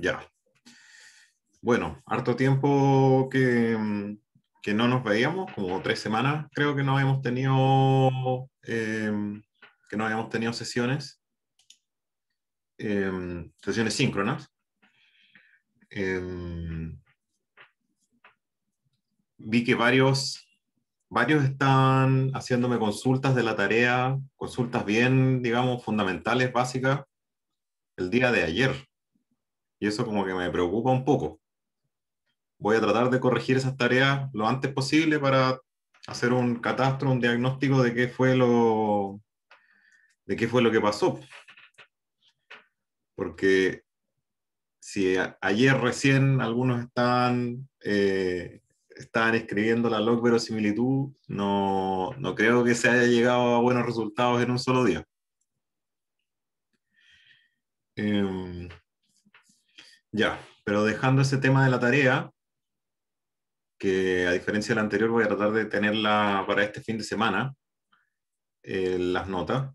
Ya. Bueno, harto tiempo mm, que, no nos veíamos, como tres semanas creo que no habíamos tenido, em, que no habíamos tenido sesiones, em, sesiones síncronas. Em, vi que varios, varios están haciéndome consultas de la tarea, consultas bien, digamos, fundamentales, básicas, el día de ayer y eso como que me preocupa un poco. Voy a tratar de corregir esas tareas lo antes posible para hacer un catastro, un diagnóstico de qué fue lo, de qué fue lo que pasó. Porque si ayer recién algunos están eh, escribiendo la log verosimilitud, no, no creo que se haya llegado a buenos resultados en un solo día. Eh, ya, pero dejando ese tema de la tarea, que a diferencia del anterior voy a tratar de tenerla para este fin de semana, eh, las notas.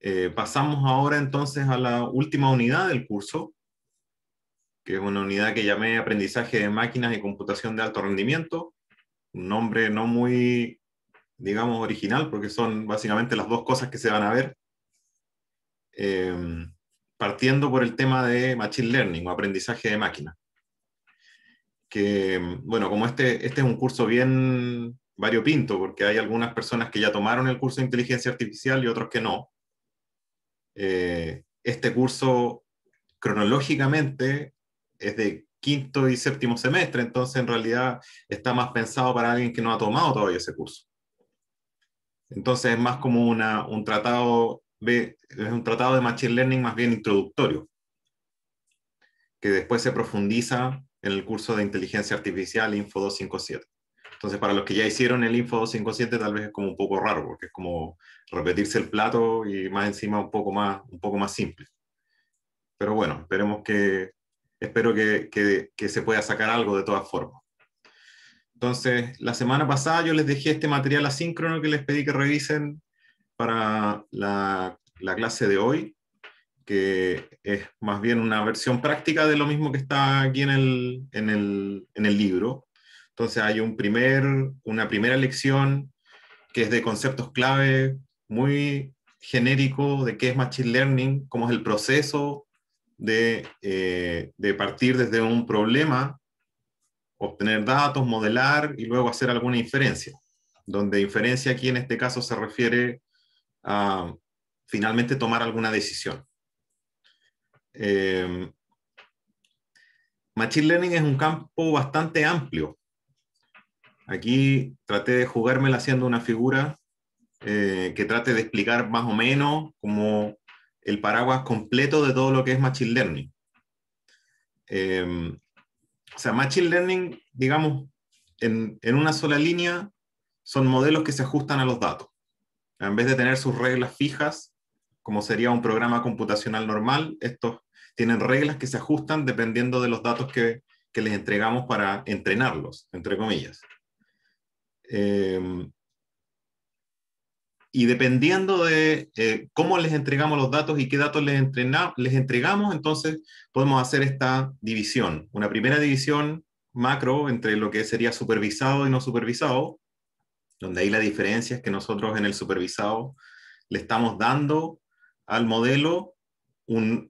Eh, pasamos ahora entonces a la última unidad del curso, que es una unidad que llamé Aprendizaje de Máquinas y Computación de Alto Rendimiento, un nombre no muy, digamos, original, porque son básicamente las dos cosas que se van a ver. Eh, partiendo por el tema de Machine Learning o aprendizaje de máquina. Que, bueno, como este, este es un curso bien variopinto, porque hay algunas personas que ya tomaron el curso de inteligencia artificial y otros que no. Eh, este curso, cronológicamente, es de quinto y séptimo semestre, entonces en realidad está más pensado para alguien que no ha tomado todavía ese curso. Entonces es más como un tratado es un tratado de Machine Learning más bien introductorio, que después se profundiza en el curso de Inteligencia Artificial Info 257. Entonces, para los que ya hicieron el Info 257, tal vez es como un poco raro, porque es como repetirse el plato y más encima un poco más, un poco más simple. Pero bueno, esperemos que, espero que, que, que se pueda sacar algo de todas formas. Entonces, la semana pasada yo les dejé este material asíncrono que les pedí que revisen para la, clase de hoy, que es más bien una versión práctica de lo mismo que está aquí en el, en el, en el libro. Entonces hay un primer, una primera lección que es de conceptos clave, muy genérico, de qué es Machine Learning, cómo es el proceso de, eh, de partir desde un problema, obtener datos, modelar y luego hacer alguna inferencia donde inferencia aquí en este caso se refiere finalmente tomar alguna decisión. Eh, Machine Learning es un campo bastante amplio. Aquí traté de jugármela haciendo una figura eh, que trate de explicar más o menos como el paraguas completo de todo lo que es Machine Learning. Eh, o sea, Machine Learning, digamos, en, una sola línea, son modelos que se ajustan a los datos. En vez de tener sus reglas fijas, como sería un programa computacional normal, estos tienen reglas que se ajustan dependiendo de los datos que, les entregamos para entrenarlos, entre comillas. Em, y dependiendo de eh, cómo les entregamos los datos y qué datos les, les entregamos, entonces podemos hacer esta división. Una primera división macro entre lo que sería supervisado y no supervisado, donde ahí la diferencia es que nosotros en el supervisado le estamos dando al modelo un,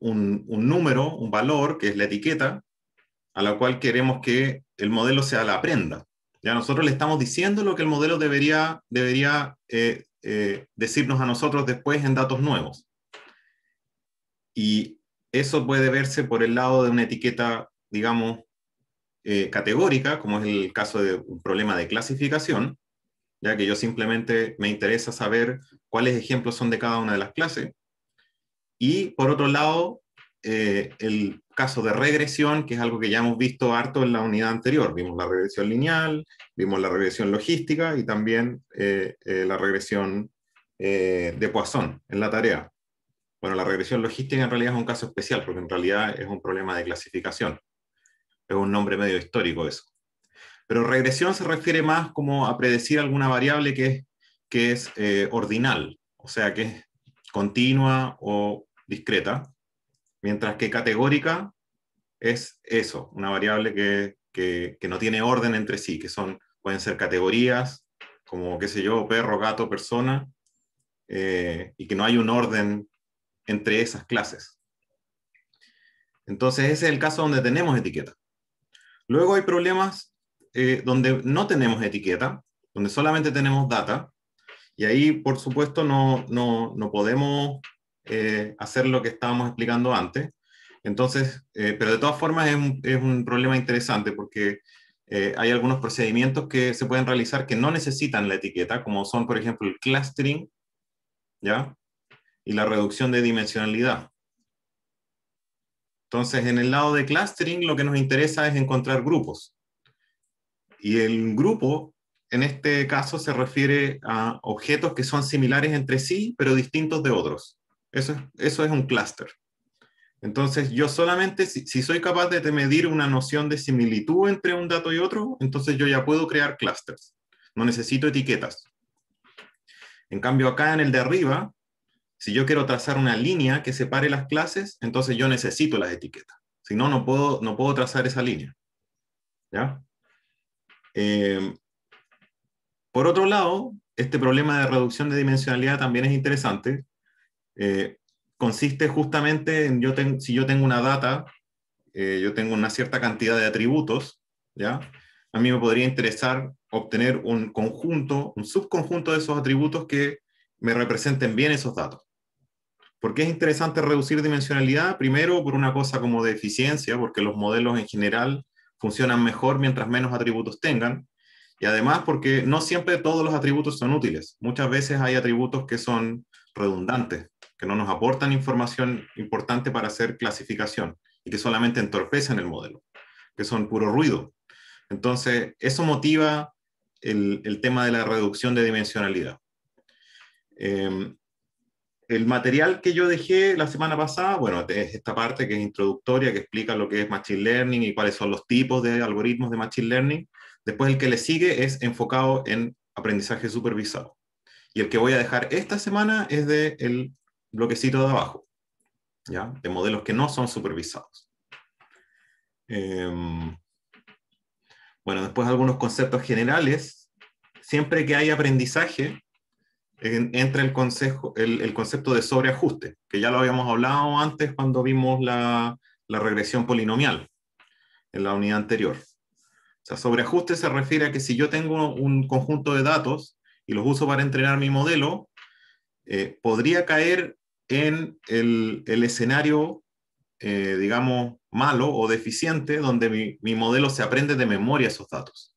número, un valor, que es la etiqueta, a la cual queremos que el modelo sea la prenda. Ya nosotros le estamos diciendo lo que el modelo debería, debería eh, eh, decirnos a nosotros después en datos nuevos. Y eso puede verse por el lado de una etiqueta, digamos, eh, categórica, como es el caso de un problema de clasificación, ya que yo simplemente me interesa saber cuáles ejemplos son de cada una de las clases. Y por otro lado, eh, el caso de regresión, que es algo que ya hemos visto harto en la unidad anterior. Vimos la regresión lineal, vimos la regresión logística y también eh, eh, la regresión de Poisson en la tarea. Bueno, la regresión logística en realidad es un caso especial, porque en realidad es un problema de clasificación. Es un nombre medio histórico eso. Pero regresión se refiere más como a predecir alguna variable que es, que es eh, ordinal, o sea, que es continua o discreta, mientras que categórica es eso, una variable que, no tiene orden entre sí, que son, pueden ser categorías, como qué sé yo, perro, gato, persona, eh, y que no hay un orden entre esas clases. Entonces ese es el caso donde tenemos etiqueta. Luego hay problemas eh, donde no tenemos etiqueta, donde solamente tenemos data, y ahí, por supuesto, no, podemos eh, hacer lo que estábamos explicando antes. Entonces, eh, pero de todas formas es un, problema interesante porque hay algunos procedimientos que se pueden realizar que no necesitan la etiqueta, como son, por ejemplo, el clustering, ¿ya? Y la reducción de dimensionalidad. Entonces, en el lado de clustering, lo que nos interesa es encontrar grupos. Y el grupo, en este caso, se refiere a objetos que son similares entre sí, pero distintos de otros. Eso es, eso un clúster. Entonces, yo solamente, si, soy capaz de medir una noción de similitud entre un dato y otro, entonces yo ya puedo crear clusters. No necesito etiquetas. En cambio, acá en el de arriba, si yo quiero trazar una línea que separe las clases, entonces yo necesito las etiquetas. Si no, no puedo, no puedo trazar esa línea. ¿Ya? Eh, por otro lado, este problema de reducción de dimensionalidad también es interesante. Eh, consiste justamente en, yo si yo tengo una data, eh, yo tengo una cierta cantidad de atributos, ¿ya? A mí me podría interesar obtener un conjunto, un subconjunto de esos atributos que me representen bien esos datos. ¿Por qué es interesante reducir dimensionalidad? Primero, por una cosa como de eficiencia, porque los modelos en general funcionan mejor mientras menos atributos tengan. Y además porque no siempre todos los atributos son útiles. Muchas veces hay atributos que son redundantes, que no nos aportan información importante para hacer clasificación y que solamente entorpecen el modelo, que son puro ruido. Entonces, eso motiva el, tema de la reducción de dimensionalidad. Em, el material que yo dejé la semana pasada, bueno, es esta parte que es introductoria, que explica lo que es Machine Learning y cuáles son los tipos de algoritmos de Machine Learning. Después el que le sigue es enfocado en aprendizaje supervisado. Y el que voy a dejar esta semana es del bloquecito de abajo, ¿ya? de modelos que no son supervisados. Em, bueno, después algunos conceptos generales. Siempre que hay aprendizaje, entra el, consejo, el, concepto de sobreajuste, que ya lo habíamos hablado antes cuando vimos la, regresión polinomial en la unidad anterior. O sea, sobreajuste se refiere a que si yo tengo un conjunto de datos y los uso para entrenar mi modelo, eh, podría caer en el, escenario, eh, digamos, malo o deficiente, donde mi, mi, modelo se aprende de memoria esos datos.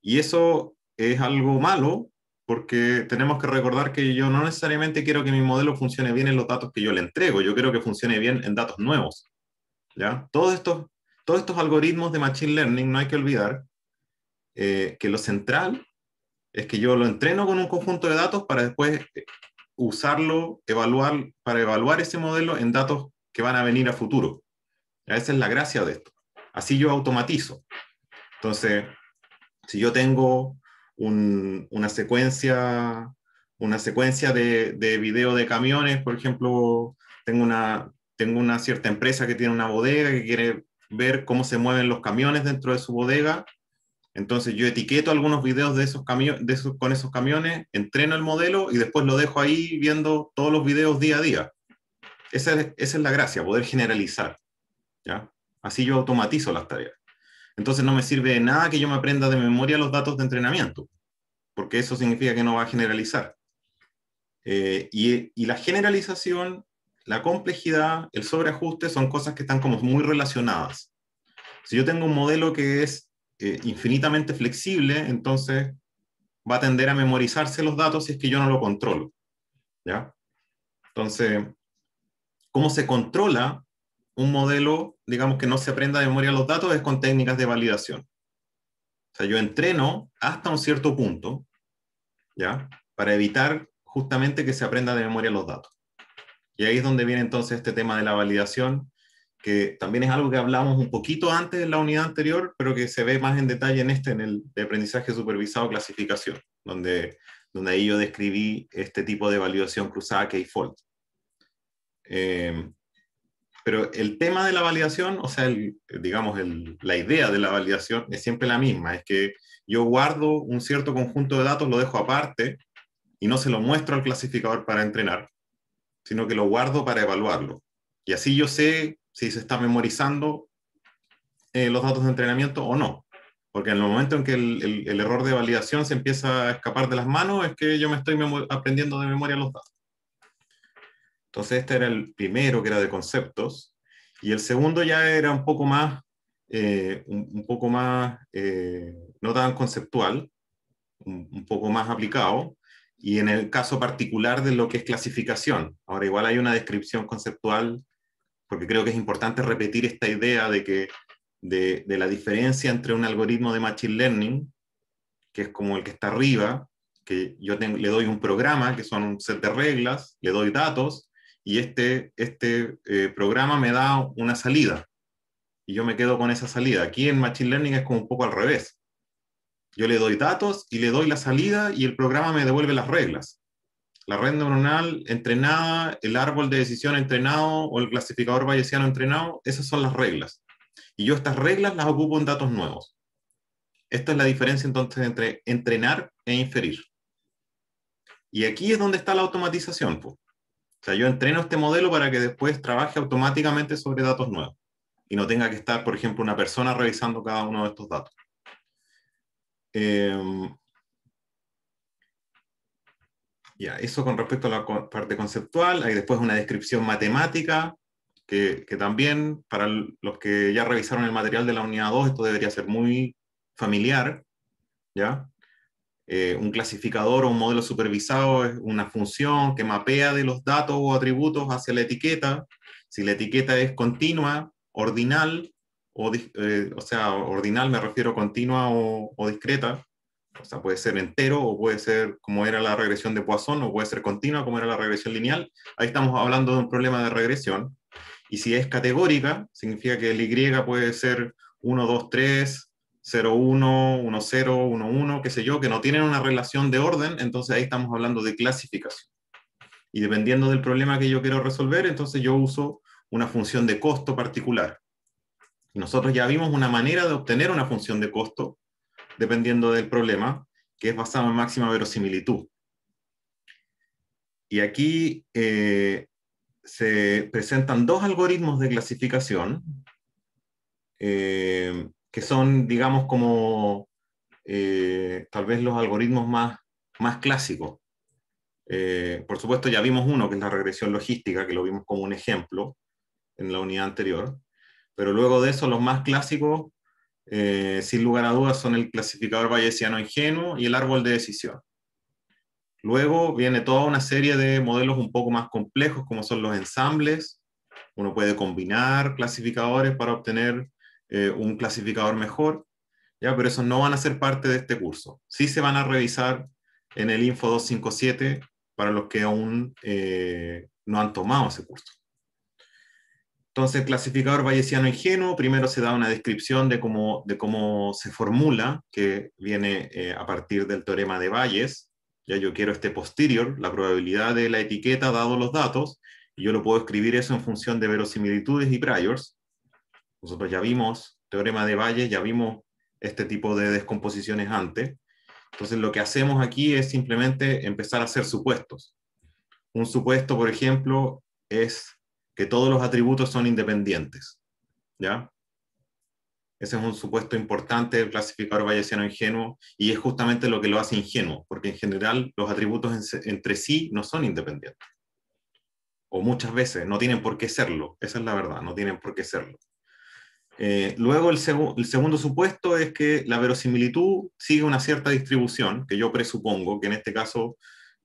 Y eso es algo malo porque tenemos que recordar que yo no necesariamente quiero que mi modelo funcione bien en los datos que yo le entrego, yo quiero que funcione bien en datos nuevos. ¿ya? Todos, estos, todos estos algoritmos de Machine Learning, no hay que olvidar eh, que lo central es que yo lo entreno con un conjunto de datos para después eh, usarlo, evaluar, para evaluar ese modelo en datos que van a venir a futuro. Esa es la gracia de esto. Así yo automatizo. Entonces, si yo tengo una secuencia, una secuencia de, de, video de camiones. Por ejemplo, tengo una, tengo una cierta empresa que tiene una bodega que quiere ver cómo se mueven los camiones dentro de su bodega. Entonces yo etiqueto algunos videos de esos de con esos camiones, entreno el modelo y después lo dejo ahí viendo todos los videos día a día. Esa es, la gracia, poder generalizar. ¿ya? Así yo automatizo las tareas. Entonces no me sirve de nada que yo me aprenda de memoria los datos de entrenamiento, porque eso significa que no va a generalizar. Eh, y, la generalización, la complejidad, el sobreajuste son cosas que están como muy relacionadas. Si yo tengo un modelo que es eh, infinitamente flexible, entonces va a tender a memorizarse los datos si es que yo no lo controlo. Entonces, ¿cómo se controla un modelo, digamos, que no se aprenda de memoria los datos es con técnicas de validación. O sea, yo entreno hasta un cierto punto, ¿ya? Para evitar justamente que se aprenda de memoria los datos. Y ahí es donde viene entonces este tema de la validación, que también es algo que hablamos un poquito antes en la unidad anterior, pero que se ve más en detalle en este, en el aprendizaje supervisado clasificación, donde, donde ahí yo describí este tipo de validación cruzada que hay Eh, pero el tema de la validación, o sea, digamos, la idea de la validación es siempre la misma, es que yo guardo un cierto conjunto de datos, lo dejo aparte y no se lo muestro al clasificador para entrenar, sino que lo guardo para evaluarlo. Y así yo sé si se está memorizando eh, los datos de entrenamiento o no. Porque en el momento en que el, error de validación se empieza a escapar de las manos, es que yo me estoy aprendiendo de memoria los datos. Entonces, este era el primero que era de conceptos, y el segundo ya era un poco más, eh, un, poco más, eh, no tan conceptual, un, poco más aplicado, y en el caso particular de lo que es clasificación. Ahora, igual hay una descripción conceptual, porque creo que es importante repetir esta idea de que de, la diferencia entre un algoritmo de Machine Learning, que es como el que está arriba, que yo le doy un programa, que son un set de reglas, le doy datos, y este, este eh, programa me da una salida y yo me quedo con esa salida. Aquí en Machine Learning es como un poco al revés. Yo le doy datos y le doy la salida y el programa me devuelve las reglas. La red neuronal entrenada, el árbol de decisión entrenado o el clasificador bayesiano entrenado, esas son las reglas. Y yo estas reglas las ocupo en datos nuevos. Esta es la diferencia entonces entre entrenar e inferir. Y aquí es donde está la automatización. Pues. O sea, yo entreno este modelo para que después trabaje automáticamente sobre datos nuevos y no tenga que estar, por ejemplo, una persona revisando cada uno de estos datos. Em, ya, eso con respecto a la parte conceptual. Hay después una descripción matemática, que, que también para los que ya revisaron el material de la unidad 2, esto debería ser muy familiar, ¿ya? Eh, un clasificador o un modelo supervisado es una función que mapea de los datos o atributos hacia la etiqueta. Si la etiqueta es continua, ordinal, o, eh, sea, ordinal me refiero continua o, o, discreta, o sea, puede ser entero o puede ser como era la regresión de Poisson o puede ser continua como era la regresión lineal. Ahí estamos hablando de un problema de regresión. Y si es categórica, significa que el Y puede ser 1, 2, 3, 0-1, 1-0, 1-1, qué sé yo, que no tienen una relación de orden, entonces ahí estamos hablando de clasificación. Y dependiendo del problema que yo quiero resolver, entonces yo uso una función de costo particular. Nosotros ya vimos una manera de obtener una función de costo, dependiendo del problema, que es basada en máxima verosimilitud. Y aquí eh, se presentan dos algoritmos de clasificación. Eh, que son, digamos, como eh, tal vez los algoritmos más, más clásicos. Eh, por supuesto, ya vimos uno, que es la regresión logística, que lo vimos como un ejemplo en la unidad anterior, pero luego de eso los más clásicos, eh, sin lugar a dudas, son el clasificador bayesiano ingenuo y el árbol de decisión. Luego viene toda una serie de modelos un poco más complejos, como son los ensambles. Uno puede combinar clasificadores para obtener eh, un clasificador mejor, ¿ya? pero eso no van a ser parte de este curso. Sí se van a revisar en el Info 257 para los que aún eh, no han tomado ese curso. Entonces, clasificador bayesiano ingenuo, primero se da una descripción de cómo, de cómo se formula, que viene eh, a partir del teorema de Bayes. Ya yo quiero este posterior, la probabilidad de la etiqueta dado los datos, y yo lo puedo escribir eso en función de verosimilitudes y priors. Nosotros ya vimos teorema de Bayes, ya vimos este tipo de descomposiciones antes. Entonces lo que hacemos aquí es simplemente empezar a hacer supuestos. Un supuesto, por ejemplo, es que todos los atributos son independientes. ¿Ya? Ese es un supuesto importante del clasificador bayesiano ingenuo y es justamente lo que lo hace ingenuo, porque en general los atributos entre sí no son independientes. O muchas veces no tienen por qué serlo, esa es la verdad, no tienen por qué serlo. Eh, luego, el, segundo supuesto es que la verosimilitud sigue una cierta distribución, que yo presupongo, que en este caso,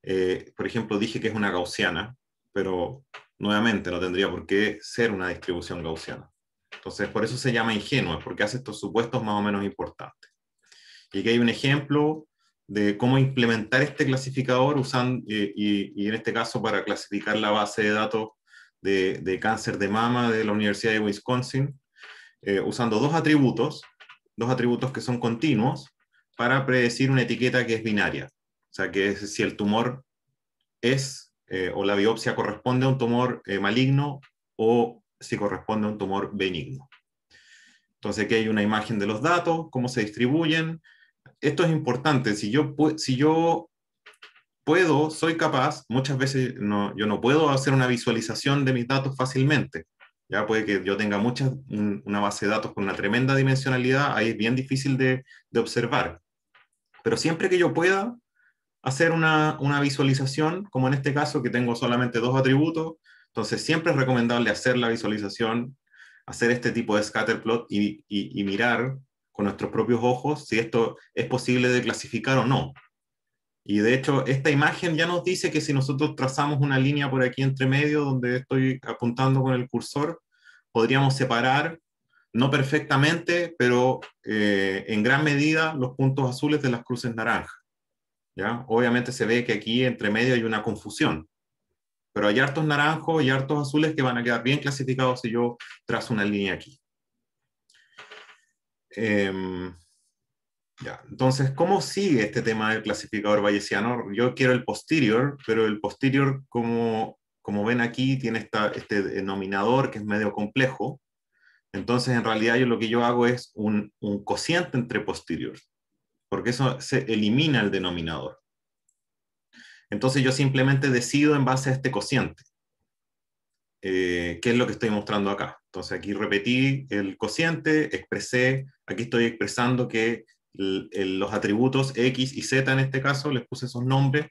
eh, por ejemplo, dije que es una gaussiana, pero nuevamente no tendría por qué ser una distribución gaussiana. Entonces, por eso se llama ingenua, porque hace estos supuestos más o menos importantes. Y aquí hay un ejemplo de cómo implementar este clasificador usando, eh, y, en este caso para clasificar la base de datos de, cáncer de mama de la Universidad de Wisconsin eh, usando dos atributos, dos atributos que son continuos, para predecir una etiqueta que es binaria. O sea, que es si el tumor es eh, o la biopsia corresponde a un tumor eh, maligno o si corresponde a un tumor benigno. Entonces aquí hay una imagen de los datos, cómo se distribuyen. Esto es importante. Si yo, si yo puedo, soy capaz, muchas veces yo no puedo hacer una visualización de mis datos fácilmente. Ya puede que yo tenga muchas, una base de datos con una tremenda dimensionalidad, ahí es bien difícil de, observar. Pero siempre que yo pueda hacer una, una, visualización, como en este caso que tengo solamente dos atributos, entonces siempre es recomendable hacer la visualización, hacer este tipo de scatterplot y mirar con nuestros propios ojos si esto es posible de clasificar o no. Y de hecho, esta imagen ya nos dice que si nosotros trazamos una línea por aquí entre medio, donde estoy apuntando con el cursor, podríamos separar, no perfectamente, pero eh, en gran medida, los puntos azules de las cruces naranjas. ¿ya? Obviamente se ve que aquí entre medio hay una confusión, pero hay hartos naranjos y hartos azules que van a quedar bien clasificados si yo trazo una línea aquí. Eh, entonces, ¿cómo sigue este tema del clasificador bayesiano? Yo quiero el posterior, pero el posterior, como, como ven aquí, tiene esta, este denominador que es medio complejo. Entonces, en realidad, yo lo que yo hago es un, un cociente entre posterior, porque eso se elimina el denominador. Entonces, yo simplemente decido en base a este cociente, eh, qué es lo que estoy mostrando acá. Entonces, aquí repetí el cociente, expresé, aquí estoy expresando que los atributos X y Z en este caso, les puse esos nombres,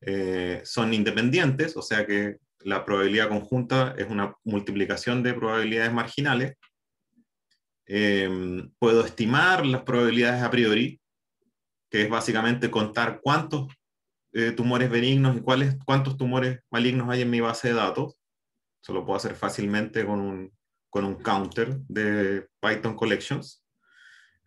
eh, son independientes, o sea que la probabilidad conjunta es una multiplicación de probabilidades marginales. Em, puedo estimar las probabilidades a priori, que es básicamente contar cuántos eh, tumores benignos y cuáles, cuántos tumores malignos hay en mi base de datos. Eso lo puedo hacer fácilmente con un, con un counter de Python Collections.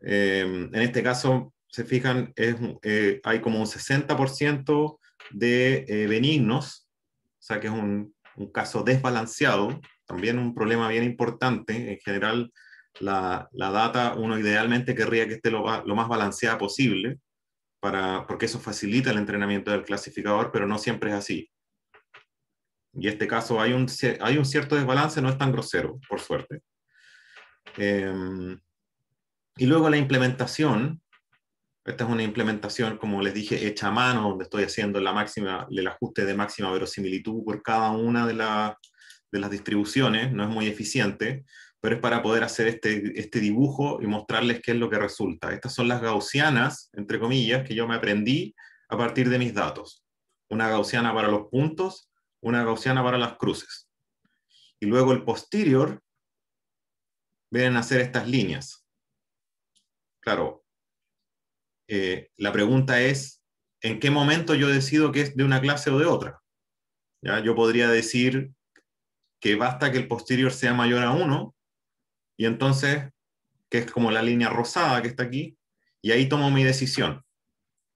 Em, en este caso, se fijan, es, eh, hay como un 60% de eh, benignos, o sea que es un, caso desbalanceado, también un problema bien importante. En general, la, la data uno idealmente querría que esté lo, más balanceada posible, para, porque eso facilita el entrenamiento del clasificador, pero no siempre es así. Y en este caso hay un, hay un cierto desbalance, no es tan grosero, por suerte. Em, y luego la implementación, esta es una implementación, como les dije, hecha a mano, donde estoy haciendo el ajuste de máxima verosimilitud por cada una de, las distribuciones, no es muy eficiente, pero es para poder hacer este, este, dibujo y mostrarles qué es lo que resulta. Estas son las gaussianas, entre comillas, que yo me aprendí a partir de mis datos. Una gaussiana para los puntos, una gaussiana para las cruces. Y luego el posterior, vienen a hacer estas líneas claro, eh, la pregunta es, ¿en qué momento yo decido que es de una clase o de otra? ¿Ya? Yo podría decir que basta que el posterior sea mayor a 1, y entonces, que es como la línea rosada que está aquí, y ahí tomo mi decisión.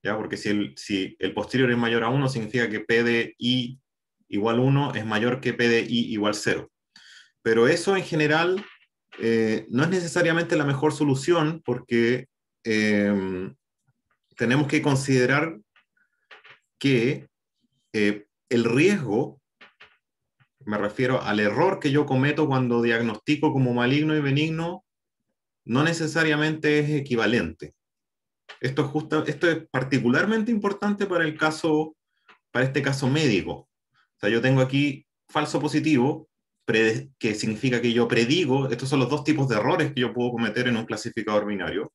¿Ya? Porque si el, si el posterior es mayor a 1, significa que P de I igual 1 es mayor que P de I igual 0. Pero eso en general eh, no es necesariamente la mejor solución porque em, tenemos que considerar que eh, el riesgo, me refiero al error que yo cometo cuando diagnostico como maligno y benigno, no necesariamente es equivalente. Esto es, esto es particularmente importante para, el caso, para este caso médico. O sea, yo tengo aquí falso positivo, que significa que yo predigo, estos son los dos tipos de errores que yo puedo cometer en un clasificador binario.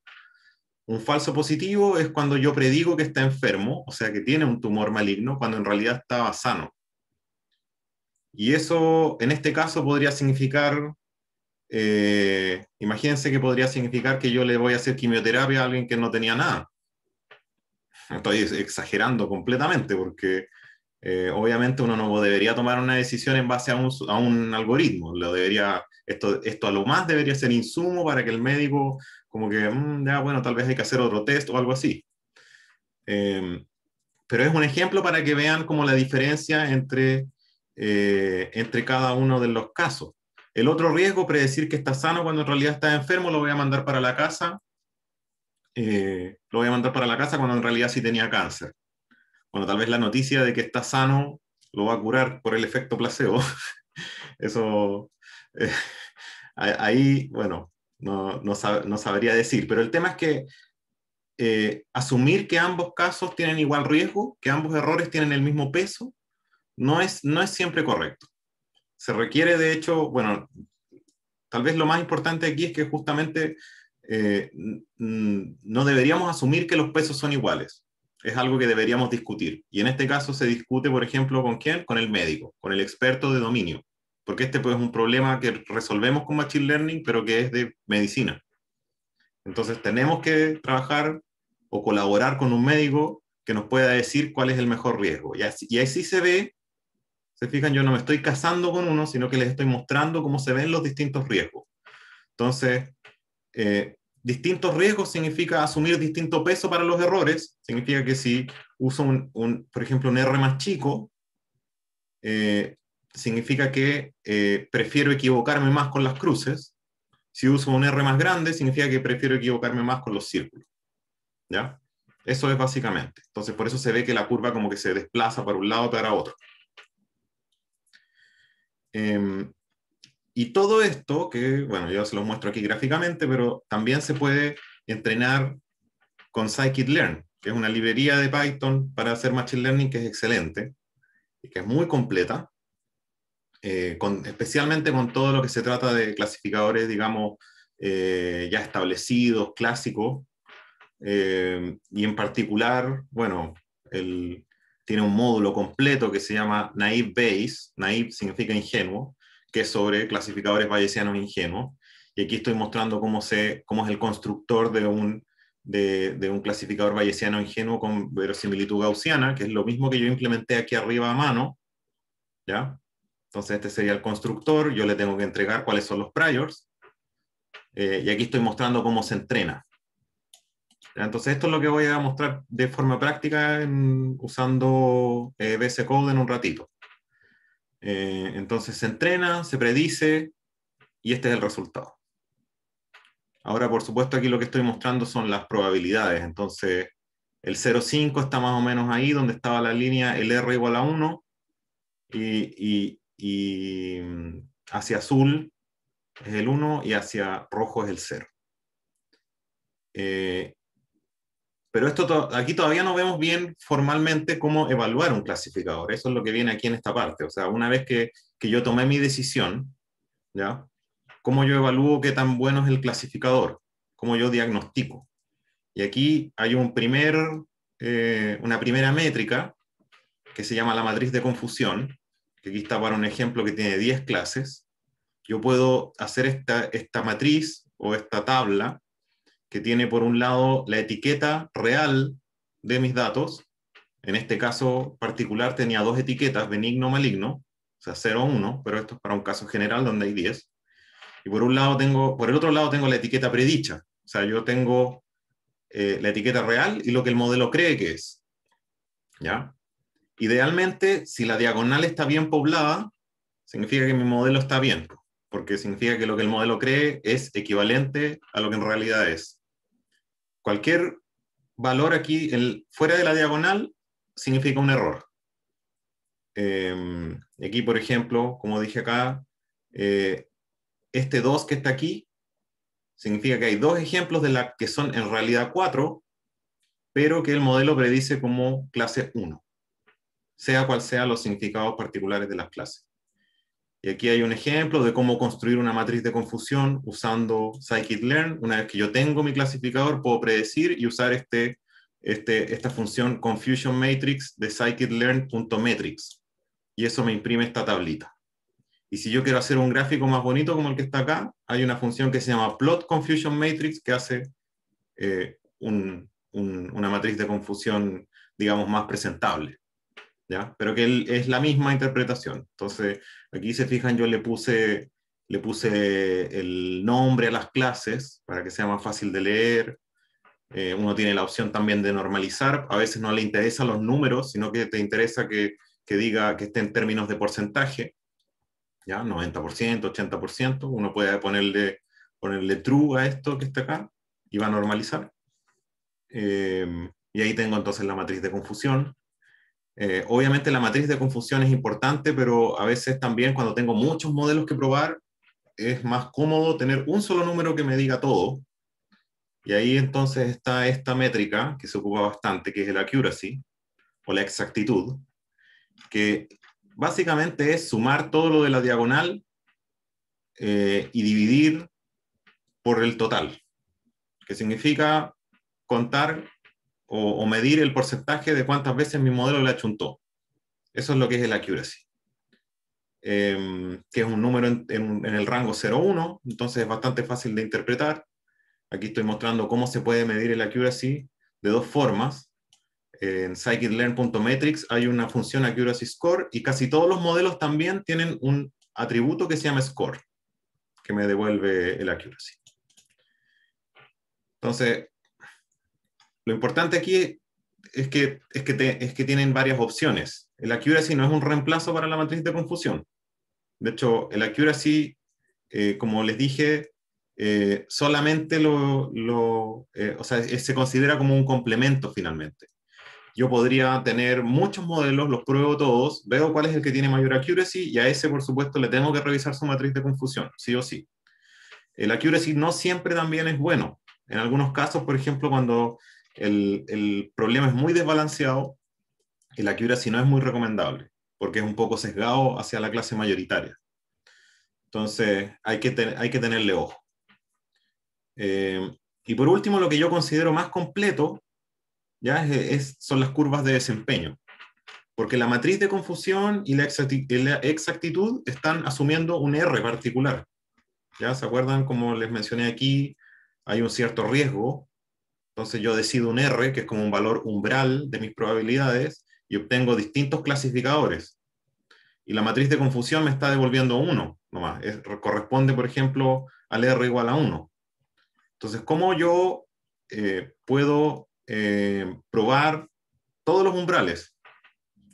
Un falso positivo es cuando yo predigo que está enfermo, o sea, que tiene un tumor maligno, cuando en realidad estaba sano. Y eso, en este caso, podría significar, eh, imagínense que podría significar que yo le voy a hacer quimioterapia a alguien que no tenía nada. Estoy exagerando completamente porque eh, obviamente uno no debería tomar una decisión en base a un, algoritmo, lo debería, esto, a lo más debería ser insumo para que el médico como que, mm, ya bueno, tal vez hay que hacer otro test o algo así. Em, pero es un ejemplo para que vean como la diferencia entre, eh, entre cada uno de los casos. El otro riesgo, predecir que está sano cuando en realidad está enfermo, lo voy a mandar para la casa. Eh, lo voy a mandar para la casa cuando en realidad sí tenía cáncer bueno, tal vez la noticia de que está sano lo va a curar por el efecto placebo. Eso, eh, ahí, bueno, no, sabría decir, pero el tema es que eh, asumir que ambos casos tienen igual riesgo, que ambos errores tienen el mismo peso, no es, no es siempre correcto. Se requiere, de hecho, bueno, tal vez lo más importante aquí es que justamente eh, no deberíamos asumir que los pesos son iguales es algo que deberíamos discutir. Y en este caso se discute, por ejemplo, ¿con quién? Con el médico, con el experto de dominio, porque este pues, es un problema que resolvemos con Machine Learning, pero que es de medicina. Entonces tenemos que trabajar o colaborar con un médico que nos pueda decir cuál es el mejor riesgo. Y, y ahí sí se ve, se fijan, yo no me estoy casando con uno, sino que les estoy mostrando cómo se ven los distintos riesgos. Entonces, eh, distintos riesgos significa asumir distinto peso para los errores. Significa que si uso, un, por ejemplo, un R más chico, eh, significa que eh, prefiero equivocarme más con las cruces. Si uso un R más grande, significa que prefiero equivocarme más con los círculos. ¿Ya? Eso es básicamente. Entonces, por eso se ve que la curva como que se desplaza para un lado para otro. Em, y todo esto, que bueno, yo se lo muestro aquí gráficamente, pero también se puede entrenar con scikit-learn, que es una librería de Python para hacer machine learning que es excelente y que es muy completa, eh, con, especialmente con todo lo que se trata de clasificadores, digamos, eh, ya establecidos, clásicos, eh, y en particular, bueno, el, tiene un módulo completo que se llama Naive Base, Naive significa ingenuo, que sobre clasificadores bayesianos ingenuos. Y aquí estoy mostrando cómo, se, cómo es el constructor de un, de, un clasificador bayesiano ingenuo con verosimilitud gaussiana, que es lo mismo que yo implementé aquí arriba a mano. ¿ya? Entonces este sería el constructor, yo le tengo que entregar cuáles son los priors. Eh, y aquí estoy mostrando cómo se entrena. Entonces esto es lo que voy a mostrar de forma práctica usando VS eh, Code en un ratito. Eh, entonces se entrena, se predice y este es el resultado. Ahora, por supuesto, aquí lo que estoy mostrando son las probabilidades. Entonces, el 0,5 está más o menos ahí donde estaba la línea, el R igual a 1 y, mm, hacia azul es el 1 y hacia rojo es el 0. Eh, pero esto aquí todavía no vemos bien formalmente cómo evaluar un clasificador. Eso es lo que viene aquí en esta parte. O sea, una vez que, yo tomé mi decisión, ¿ya? ¿Cómo yo evalúo qué tan bueno es el clasificador? ¿Cómo yo diagnostico? Y aquí hay un primer, eh, una primera métrica que se llama la matriz de confusión, que aquí está para un ejemplo que tiene 10 clases. Yo puedo hacer esta, esta matriz o esta tabla que tiene por un lado la etiqueta real de mis datos. En este caso particular tenía dos etiquetas, benigno, maligno, o sea, 0, 1, pero esto es para un caso general donde hay 10. Y por, un lado tengo, por el otro lado tengo la etiqueta predicha, o sea, yo tengo eh, la etiqueta real y lo que el modelo cree que es. ¿Ya? Idealmente, si la diagonal está bien poblada, significa que mi modelo está bien, porque significa que lo que el modelo cree es equivalente a lo que en realidad es. Cualquier valor aquí, fuera de la diagonal, significa un error. Eh, aquí, por ejemplo, como dije acá, eh, este 2 que está aquí, significa que hay dos ejemplos de la, que son en realidad cuatro, pero que el modelo predice como clase 1, sea cual sea los significados particulares de las clases. Y aquí hay un ejemplo de cómo construir una matriz de confusión usando scikit-learn. Una vez que yo tengo mi clasificador, puedo predecir y usar este, este esta función confusion matrix de scikit-learn.metrics. Y eso me imprime esta tablita. Y si yo quiero hacer un gráfico más bonito como el que está acá, hay una función que se llama plot confusion matrix que hace eh, una matriz de confusión, digamos, más presentable. Pero que es la misma interpretación. Entonces, Aquí se fijan, yo le puse, le puse el nombre a las clases para que sea más fácil de leer. Eh, uno tiene la opción también de normalizar. A veces no le interesan los números, sino que te interesa que, diga que esté en términos de porcentaje. ¿Ya? 90%, 80%. Uno puede ponerle, ponerle true a esto que está acá y va a normalizar. Eh, y ahí tengo entonces la matriz de confusión, eh, obviamente la matriz de confusión es importante, pero a veces también cuando tengo muchos modelos que probar, es más cómodo tener un solo número que me diga todo. Y ahí entonces está esta métrica que se ocupa bastante, que es el accuracy, o la exactitud, que básicamente es sumar todo lo de la diagonal eh, y dividir por el total, que significa contar o, medir el porcentaje de cuántas veces mi modelo le achuntó. Eso es lo que es el accuracy, em, que es un número en, el rango 0-1, entonces es bastante fácil de interpretar. Aquí estoy mostrando cómo se puede medir el accuracy de dos formas. En scikit-learn.metrics hay una función accuracy score y casi todos los modelos también tienen un atributo que se llama score, que me devuelve el accuracy. Entonces, lo importante aquí es que, es que, tienen varias opciones. El accuracy no es un reemplazo para la matriz de confusión. De hecho, el accuracy, eh, como les dije, eh, solamente lo, eh, se considera como un complemento finalmente. Yo podría tener muchos modelos, los pruebo todos, veo cuál es el que tiene mayor accuracy y a ese, por supuesto, le tengo que revisar su matriz de confusión, sí o sí. El accuracy no siempre también es bueno. En algunos casos, por ejemplo, cuando el, problema es muy desbalanceado y la quebra si no es muy recomendable, porque es un poco sesgado hacia la clase mayoritaria. Entonces, hay que, hay que tenerle ojo. Eh, y por último, lo que yo considero más completo ya es, son las curvas de desempeño, porque la matriz de confusión y la, exactitud, están asumiendo un R particular. ¿Ya se acuerdan? Como les mencioné aquí, hay un cierto riesgo entonces yo decido un R, que es como un valor umbral de mis probabilidades, y obtengo distintos clasificadores. Y la matriz de confusión me está devolviendo uno. nomás. corresponde, por ejemplo, al R igual a 1. Entonces, ¿cómo yo eh, puedo eh, probar todos los umbrales?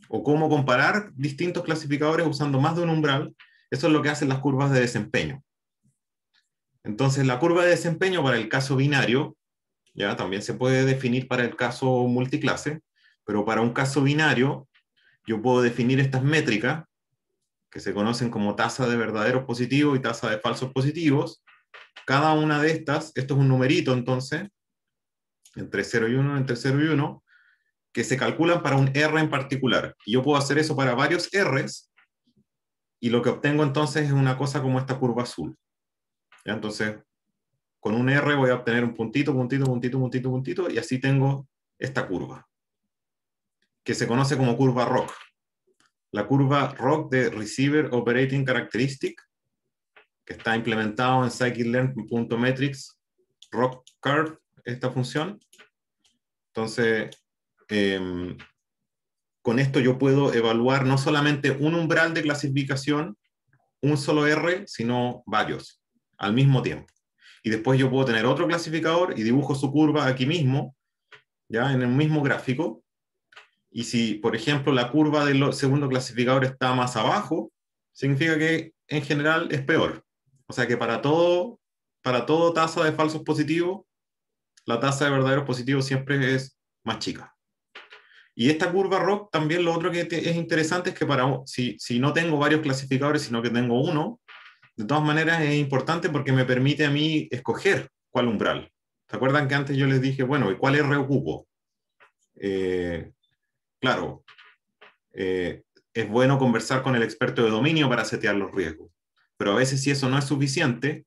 O cómo comparar distintos clasificadores usando más de un umbral. Eso es lo que hacen las curvas de desempeño. Entonces, la curva de desempeño para el caso binario ¿ya? También se puede definir para el caso multiclase, pero para un caso binario, yo puedo definir estas métricas, que se conocen como tasa de verdaderos positivos y tasa de falsos positivos. Cada una de estas, esto es un numerito entonces, entre 0 y 1, entre 0 y 1, que se calculan para un R en particular. Y yo puedo hacer eso para varios Rs, y lo que obtengo entonces es una cosa como esta curva azul. Entonces, con un R voy a obtener un puntito, puntito, puntito, puntito, puntito, y así tengo esta curva, que se conoce como curva ROC. La curva ROC de Receiver Operating Characteristic, que está implementado en scikit-learn.metrics ROC curve, esta función. Entonces, em, con esto yo puedo evaluar no solamente un umbral de clasificación, un solo R, sino varios al mismo tiempo y después yo puedo tener otro clasificador y dibujo su curva aquí mismo, ya en el mismo gráfico. Y si, por ejemplo, la curva del segundo clasificador está más abajo, significa que en general es peor. O sea que para todo, para todo tasa de falsos positivos, la tasa de verdaderos positivos siempre es más chica. Y esta curva ROC también lo otro que es interesante es que para, si no tengo varios clasificadores, sino que tengo uno, de todas maneras es importante porque me permite a mí escoger cuál umbral. ¿Se acuerdan que antes yo les dije, bueno, ¿y cuál es reocupo? Eh, claro, eh, es bueno conversar con el experto de dominio para setear los riesgos, pero a veces si eso no es suficiente,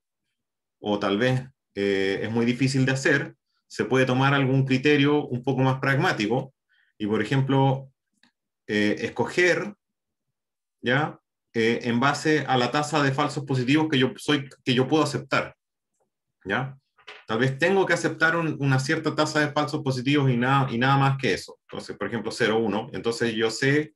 o tal vez eh, es muy difícil de hacer, se puede tomar algún criterio un poco más pragmático y, por ejemplo, escoger, ¿ya? Eh, en base a la tasa de falsos positivos que yo, soy, que yo puedo aceptar. ¿Ya? Tal vez tengo que aceptar una cierta tasa de falsos positivos y nada, y nada más que eso. Entonces, por ejemplo, 0,1. Entonces yo sé,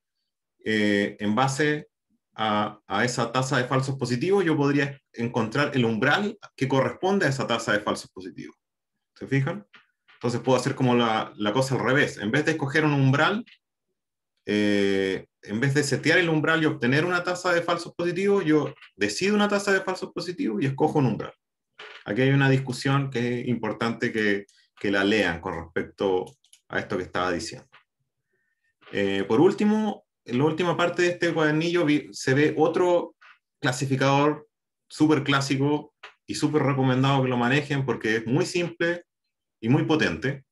eh, en base a, esa tasa de falsos positivos, yo podría encontrar el umbral que corresponde a esa tasa de falsos positivos. ¿Se fijan? Entonces puedo hacer como la, la cosa al revés. En vez de escoger un umbral, eh, en vez de setear el umbral y obtener una tasa de falsos positivos, yo decido una tasa de falsos positivos y escojo un umbral. Aquí hay una discusión que es importante que, que la lean con respecto a esto que estaba diciendo. Eh, por último, en la última parte de este cuadernillo se ve otro clasificador súper clásico y súper recomendado que lo manejen porque es muy simple y muy potente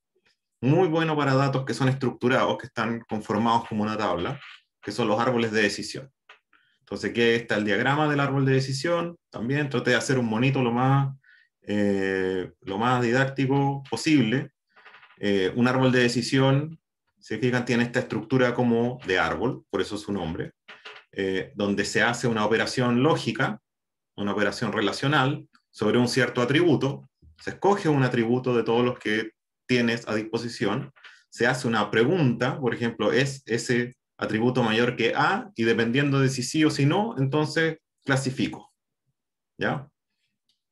muy bueno para datos que son estructurados, que están conformados como una tabla, que son los árboles de decisión. Entonces qué está el diagrama del árbol de decisión, también traté de hacer un monito lo más, eh, lo más didáctico posible. Eh, un árbol de decisión, si fijan, tiene esta estructura como de árbol, por eso su nombre, eh, donde se hace una operación lógica, una operación relacional sobre un cierto atributo, se escoge un atributo de todos los que tienes a disposición, se hace una pregunta, por ejemplo, es ese atributo mayor que A y dependiendo de si sí o si no, entonces clasifico. ¿Ya?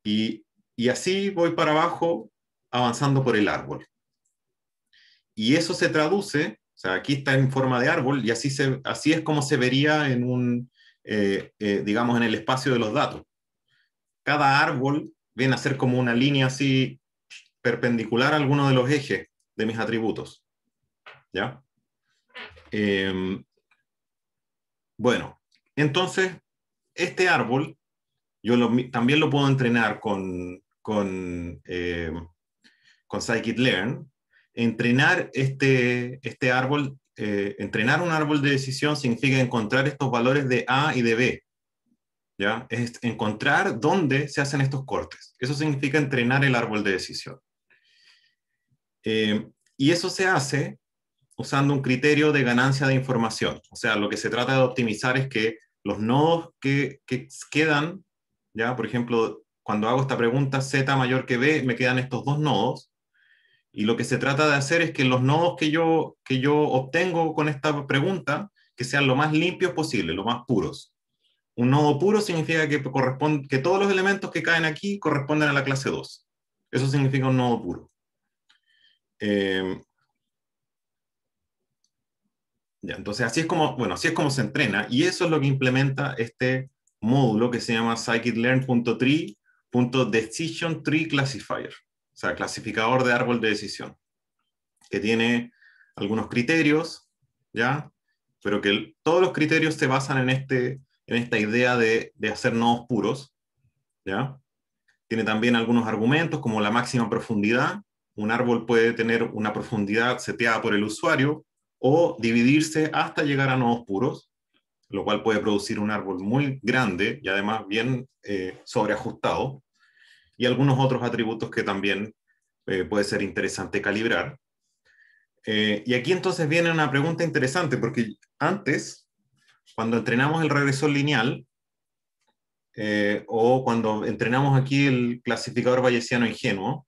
Y, así voy para abajo avanzando por el árbol. Y eso se traduce, o sea, aquí está en forma de árbol y así, se, así es como se vería en un, eh, eh, digamos, en el espacio de los datos. Cada árbol viene a ser como una línea así perpendicular a alguno de los ejes de mis atributos. ¿Ya? Em, bueno, entonces, este árbol, yo también lo puedo entrenar con, con, em, con Scikit-Learn. Entrenar este, este árbol, eh, entrenar un árbol de decisión significa encontrar estos valores de A y de B. ¿Ya? Es encontrar dónde se hacen estos cortes. Eso significa entrenar el árbol de decisión. Eh, y eso se hace usando un criterio de ganancia de información. O sea, lo que se trata de optimizar es que los nodos que, quedan, ya, por ejemplo, cuando hago esta pregunta Z mayor que B, me quedan estos dos nodos. Y lo que se trata de hacer es que los nodos que yo, que yo obtengo con esta pregunta, que sean lo más limpios posible, lo más puros. Un nodo puro significa que, corresponde, que todos los elementos que caen aquí corresponden a la clase 2. Eso significa un nodo puro. Em, ya, entonces así es como, bueno, así es como se entrena y eso es lo que implementa este módulo que se llama scikit-learn.tree.decision tree classifier, o sea, clasificador de árbol de decisión, que tiene algunos criterios, ¿ya? Pero que todos los criterios se basan en, este, en esta idea de, de hacer nodos puros, ¿ya? Tiene también algunos argumentos como la máxima profundidad, un árbol puede tener una profundidad seteada por el usuario o dividirse hasta llegar a nodos puros, lo cual puede producir un árbol muy grande y además bien eh, sobreajustado. Y algunos otros atributos que también eh, puede ser interesante calibrar. Eh, y aquí entonces viene una pregunta interesante, porque antes, cuando entrenamos el regresor lineal, o cuando entrenamos aquí el clasificador bayesiano ingenuo,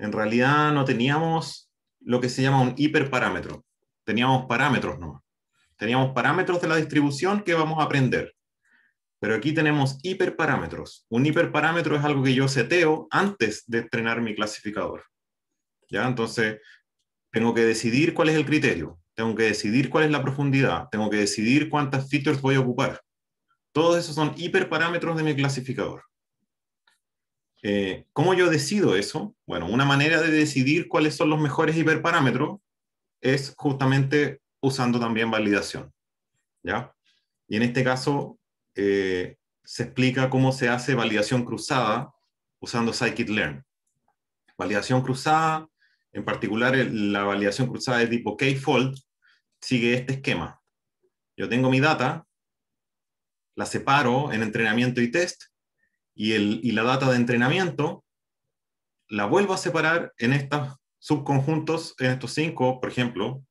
en realidad no teníamos lo que se llama un hiperparámetro. Teníamos parámetros ¿no? Teníamos parámetros de la distribución que vamos a aprender. Pero aquí tenemos hiperparámetros. Un hiperparámetro es algo que yo seteo antes de entrenar mi clasificador. ¿Ya? Entonces, tengo que decidir cuál es el criterio. Tengo que decidir cuál es la profundidad. Tengo que decidir cuántas features voy a ocupar. Todos esos son hiperparámetros de mi clasificador. Eh, ¿Cómo yo decido eso? Bueno, una manera de decidir cuáles son los mejores hiperparámetros es justamente usando también validación. Y en este caso eh, se explica cómo se hace validación cruzada usando scikit-learn. Validación cruzada, en particular la validación cruzada de tipo k-fold, sigue este esquema. Yo tengo mi data, la separo en entrenamiento y test, y, la data de entrenamiento, la vuelvo a separar en estos subconjuntos, en estos cinco, por ejemplo,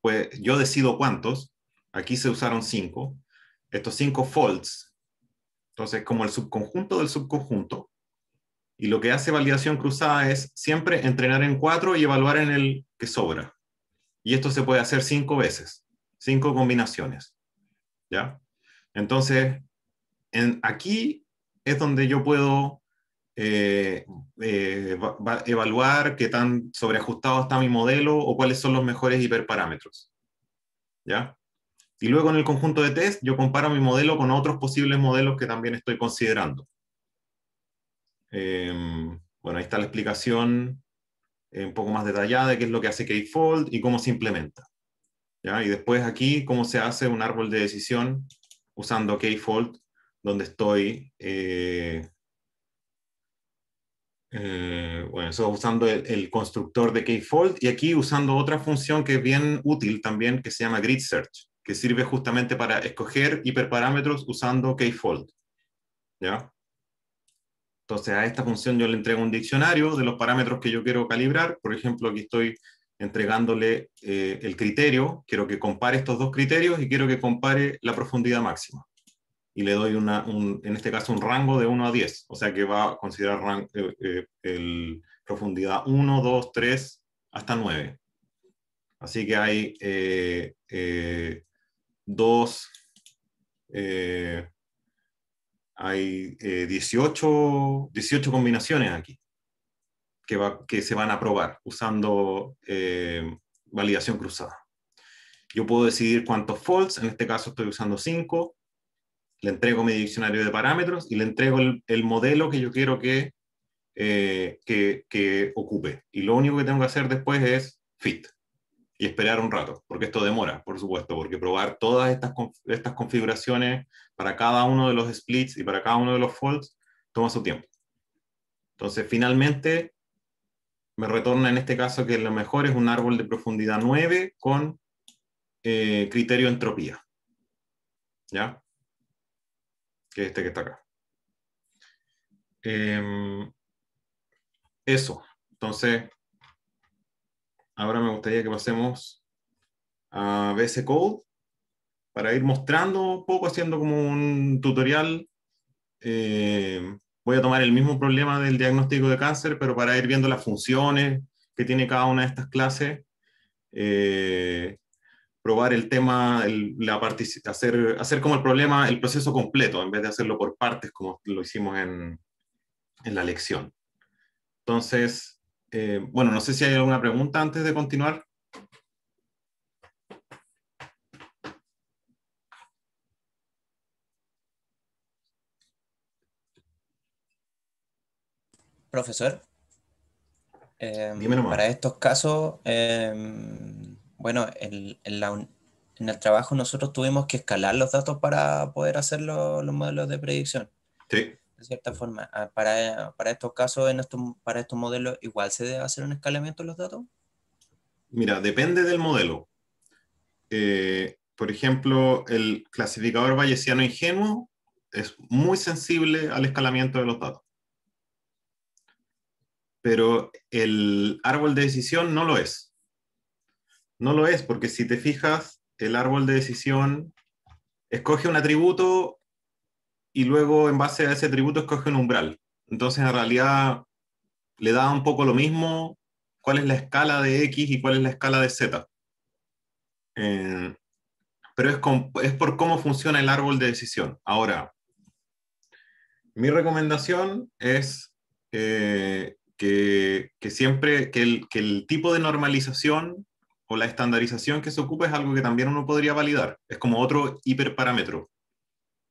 pues yo decido cuántos, aquí se usaron cinco, estos cinco folds, entonces como el subconjunto del subconjunto, y lo que hace validación cruzada es siempre entrenar en cuatro y evaluar en el que sobra. Y esto se puede hacer cinco veces, cinco combinaciones. ¿Ya? Entonces, en, aquí es donde yo puedo eh, eh, evaluar qué tan sobreajustado está mi modelo o cuáles son los mejores hiperparámetros. ¿Ya? Y luego en el conjunto de test yo comparo mi modelo con otros posibles modelos que también estoy considerando. Em, bueno, ahí está la explicación eh, un poco más detallada de qué es lo que hace K-Fold y cómo se implementa. Y después aquí cómo se hace un árbol de decisión usando K-Fold donde estoy. Eh, eh, bueno, usando el, constructor de k y aquí usando otra función que es bien útil también, que se llama Grid Search, que sirve justamente para escoger hiperparámetros usando k ¿Ya? Entonces a esta función yo le entrego un diccionario de los parámetros que yo quiero calibrar. Por ejemplo, aquí estoy entregándole eh, el criterio, quiero que compare estos dos criterios y quiero que compare la profundidad máxima y le doy en este caso un rango de 1 a 10, o sea que va a considerar eh, eh, profundidad 1, 2, 3, hasta 9. Así que hay eh, dos, hay 18, 18 combinaciones aquí que, va, que se van a probar usando validación cruzada. Yo puedo decidir cuántos faults, en este caso estoy usando 5, le entrego mi diccionario de parámetros y le entrego el, el modelo que yo quiero que, eh, que, que, ocupe. Y lo único que tengo que hacer después es fit y esperar un rato, porque esto demora, por supuesto, porque probar todas estas, estas configuraciones para cada uno de los splits y para cada uno de los faults toma su tiempo. Entonces, finalmente, me retorna en este caso que lo mejor es un árbol de profundidad 9 con eh, criterio entropía. ¿Ya? que este que está acá. Em, eso. Entonces, ahora me gustaría que pasemos a BC Code para ir mostrando un poco, haciendo como un tutorial. Em, voy a tomar el mismo problema del diagnóstico de cáncer, pero para ir viendo las funciones que tiene cada una de estas clases. Eh, probar el tema, hacer, hacer como el problema, el proceso completo, en vez de hacerlo por partes como lo hicimos en, la lección. Entonces, eh, bueno, no sé si hay alguna pregunta antes de continuar. Profesor, eh, para estos casos, eh, bueno, en, el trabajo nosotros tuvimos que escalar los datos para poder hacer los, modelos de predicción. Sí. De cierta forma, ah, para, estos casos, en para estos modelos, igual se debe hacer un escalamiento de los datos. Mira, depende del modelo. Eh, por ejemplo, el clasificador bayesiano ingenuo es muy sensible al escalamiento de los datos. Pero el árbol de decisión no lo es. No lo es, porque si te fijas, el árbol de decisión escoge un atributo y luego en base a ese atributo escoge un umbral. Entonces, en realidad, le da un poco lo mismo cuál es la escala de X y cuál es la escala de Z. Eh, pero es, por cómo funciona el árbol de decisión. Ahora, mi recomendación es eh, que, siempre que el, tipo de normalización la estandarización que se ocupa es algo que también uno podría validar. Es como otro hiperparámetro.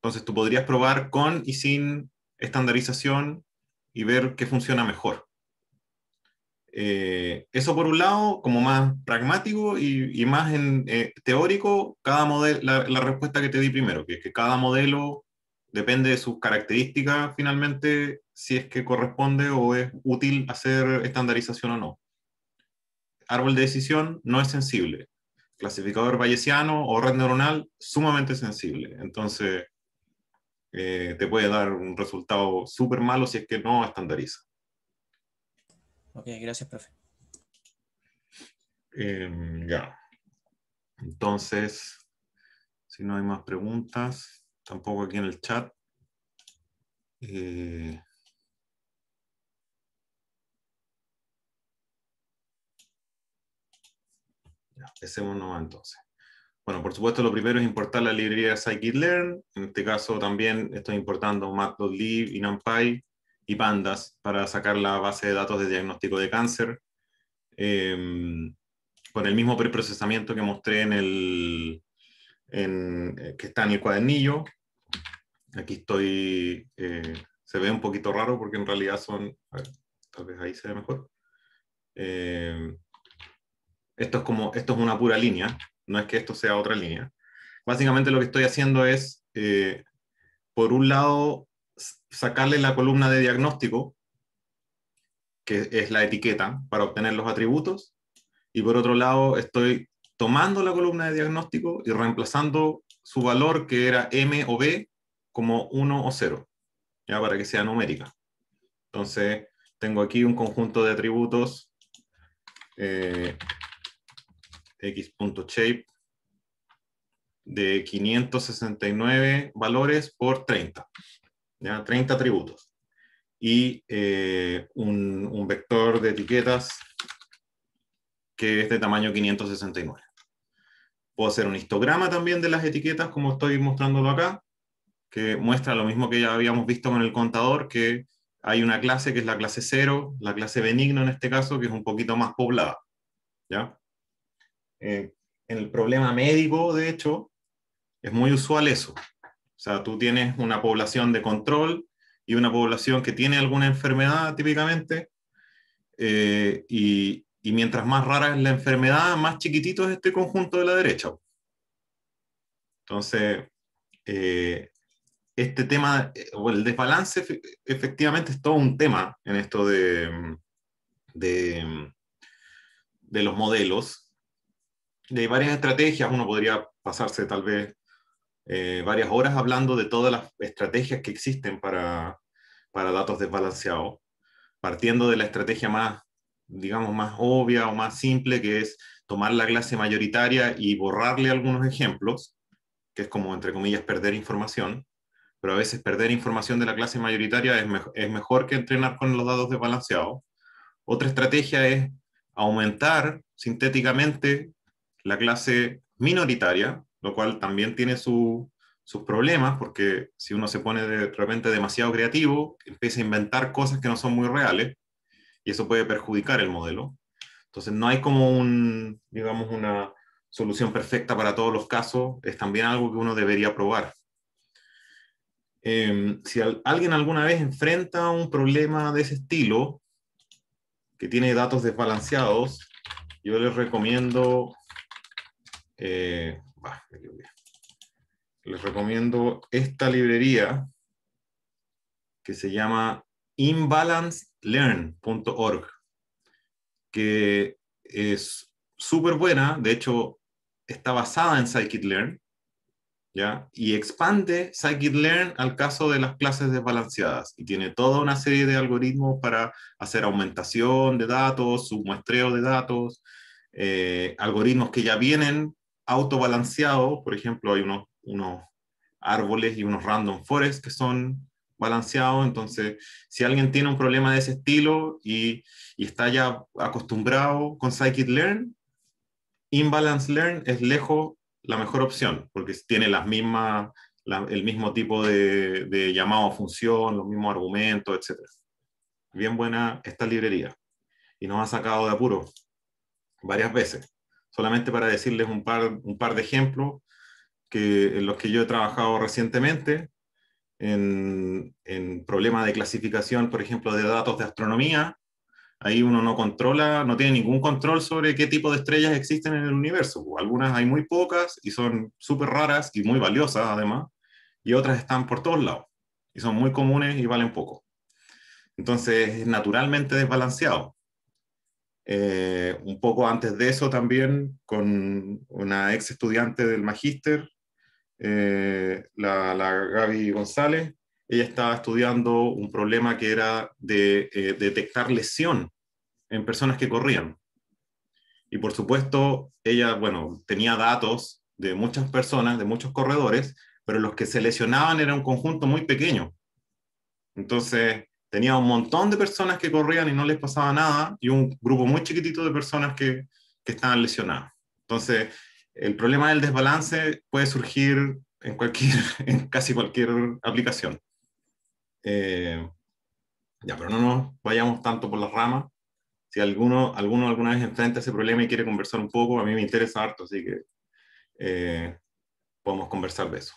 Entonces tú podrías probar con y sin estandarización y ver qué funciona mejor. Eh, eso por un lado, como más pragmático y, más eh, teórico, cada modelo, la, respuesta que te di primero, que es que cada modelo depende de sus características finalmente, si es que corresponde o es útil hacer estandarización o no árbol de decisión no es sensible. Clasificador bayesiano o red neuronal, sumamente sensible. Entonces, eh, te puede dar un resultado súper malo si es que no estandariza. Ok, gracias, profe. Em, ya. Entonces, si no hay más preguntas, tampoco aquí en el chat. Eh, Ya, empecemos entonces. Bueno, por supuesto, lo primero es importar la librería scikit-learn. En este caso también estoy importando Matplotlib y NumPy y Pandas para sacar la base de datos de diagnóstico de cáncer. Em, con el mismo preprocesamiento que mostré en el eh, que está en el cuadernillo. Aquí estoy, eh, se ve un poquito raro porque en realidad son, a ver, tal vez ahí se ve mejor. Em, esto es como, esto es una pura línea, no es que esto sea otra línea. Básicamente lo que estoy haciendo es, eh, por un lado, sacarle la columna de diagnóstico, que es la etiqueta, para obtener los atributos, y por otro lado, estoy tomando la columna de diagnóstico y reemplazando su valor, que era M o B, como 1 o 0, ya para que sea numérica. Entonces, tengo aquí un conjunto de atributos eh, x.shape de 569 valores por 30, ¿ya? 30 atributos. Y eh, un, un, vector de etiquetas que es de tamaño 569. Puedo hacer un histograma también de las etiquetas, como estoy mostrándolo acá, que muestra lo mismo que ya habíamos visto con el contador, que hay una clase que es la clase 0, la clase benigno en este caso, que es un poquito más poblada. ¿ya? Eh, en el problema médico, de hecho, es muy usual eso. O sea, tú tienes una población de control y una población que tiene alguna enfermedad típicamente, eh, y, mientras más rara es la enfermedad, más chiquitito es este conjunto de la derecha. Entonces, eh, este tema, o el desbalance, efectivamente es todo un tema en esto de los modelos, hay varias estrategias, uno podría pasarse tal vez eh, varias horas hablando de todas las estrategias que existen para, para datos desbalanceados, partiendo de la estrategia más, digamos, más obvia o más simple, que es tomar la clase mayoritaria y borrarle algunos ejemplos, que es como, entre comillas, perder información, pero a veces perder información de la clase mayoritaria es, es mejor que entrenar con los datos desbalanceados. Otra estrategia es aumentar sintéticamente la clase minoritaria, lo cual también tiene sus problemas, porque si uno se pone de repente demasiado creativo, empieza a inventar cosas que no son muy reales, y eso puede perjudicar el modelo. Entonces no hay como un, digamos, una solución perfecta para todos los casos, es también algo que uno debería probar. Em, si alguien alguna vez enfrenta un problema de ese estilo, que tiene datos desbalanceados, yo les recomiendo eh, les recomiendo esta librería que se llama imbalancelearn.org, que es súper buena, de hecho está basada en scikit-learn, ¿ya? y expande scikit-learn al caso de las clases desbalanceadas, y tiene toda una serie de algoritmos para hacer aumentación de datos, submuestreo de datos, eh, algoritmos que ya vienen auto balanceado por ejemplo, hay unos, unos árboles y unos random forest que son balanceados, entonces si alguien tiene un problema de ese estilo y, está ya acostumbrado con scikit-learn, imbalance learn es lejos la mejor opción, porque tiene las mismas, el mismo tipo de, de, llamado a función, los mismos argumentos, etc. Bien buena esta librería y nos ha sacado de apuro varias veces solamente para decirles un par, un par de ejemplos que, en los que yo he trabajado recientemente, en, en problemas de clasificación, por ejemplo, de datos de astronomía. Ahí uno no controla, no tiene ningún control sobre qué tipo de estrellas existen en el universo. Algunas hay muy pocas y son súper raras y muy valiosas además, y otras están por todos lados y son muy comunes y valen poco. Entonces es naturalmente desbalanceado. Eh, un poco antes de eso también con una ex estudiante del magíster, eh, la, la, Gaby González. Ella estaba estudiando un problema que era de eh, detectar lesión en personas que corrían. Y por supuesto, ella, bueno, tenía datos de muchas personas, de muchos corredores, pero los que se lesionaban era un conjunto muy pequeño. Entonces, tenía un montón de personas que corrían y no les pasaba nada y un grupo muy chiquitito de personas que, que estaban lesionadas. Entonces, el problema del desbalance puede surgir en, cualquier, en casi cualquier aplicación. Eh, ya, pero no nos vayamos tanto por las ramas. Si alguno, alguno alguna vez enfrenta ese problema y quiere conversar un poco, a mí me interesa harto, así que eh, podemos conversar de eso.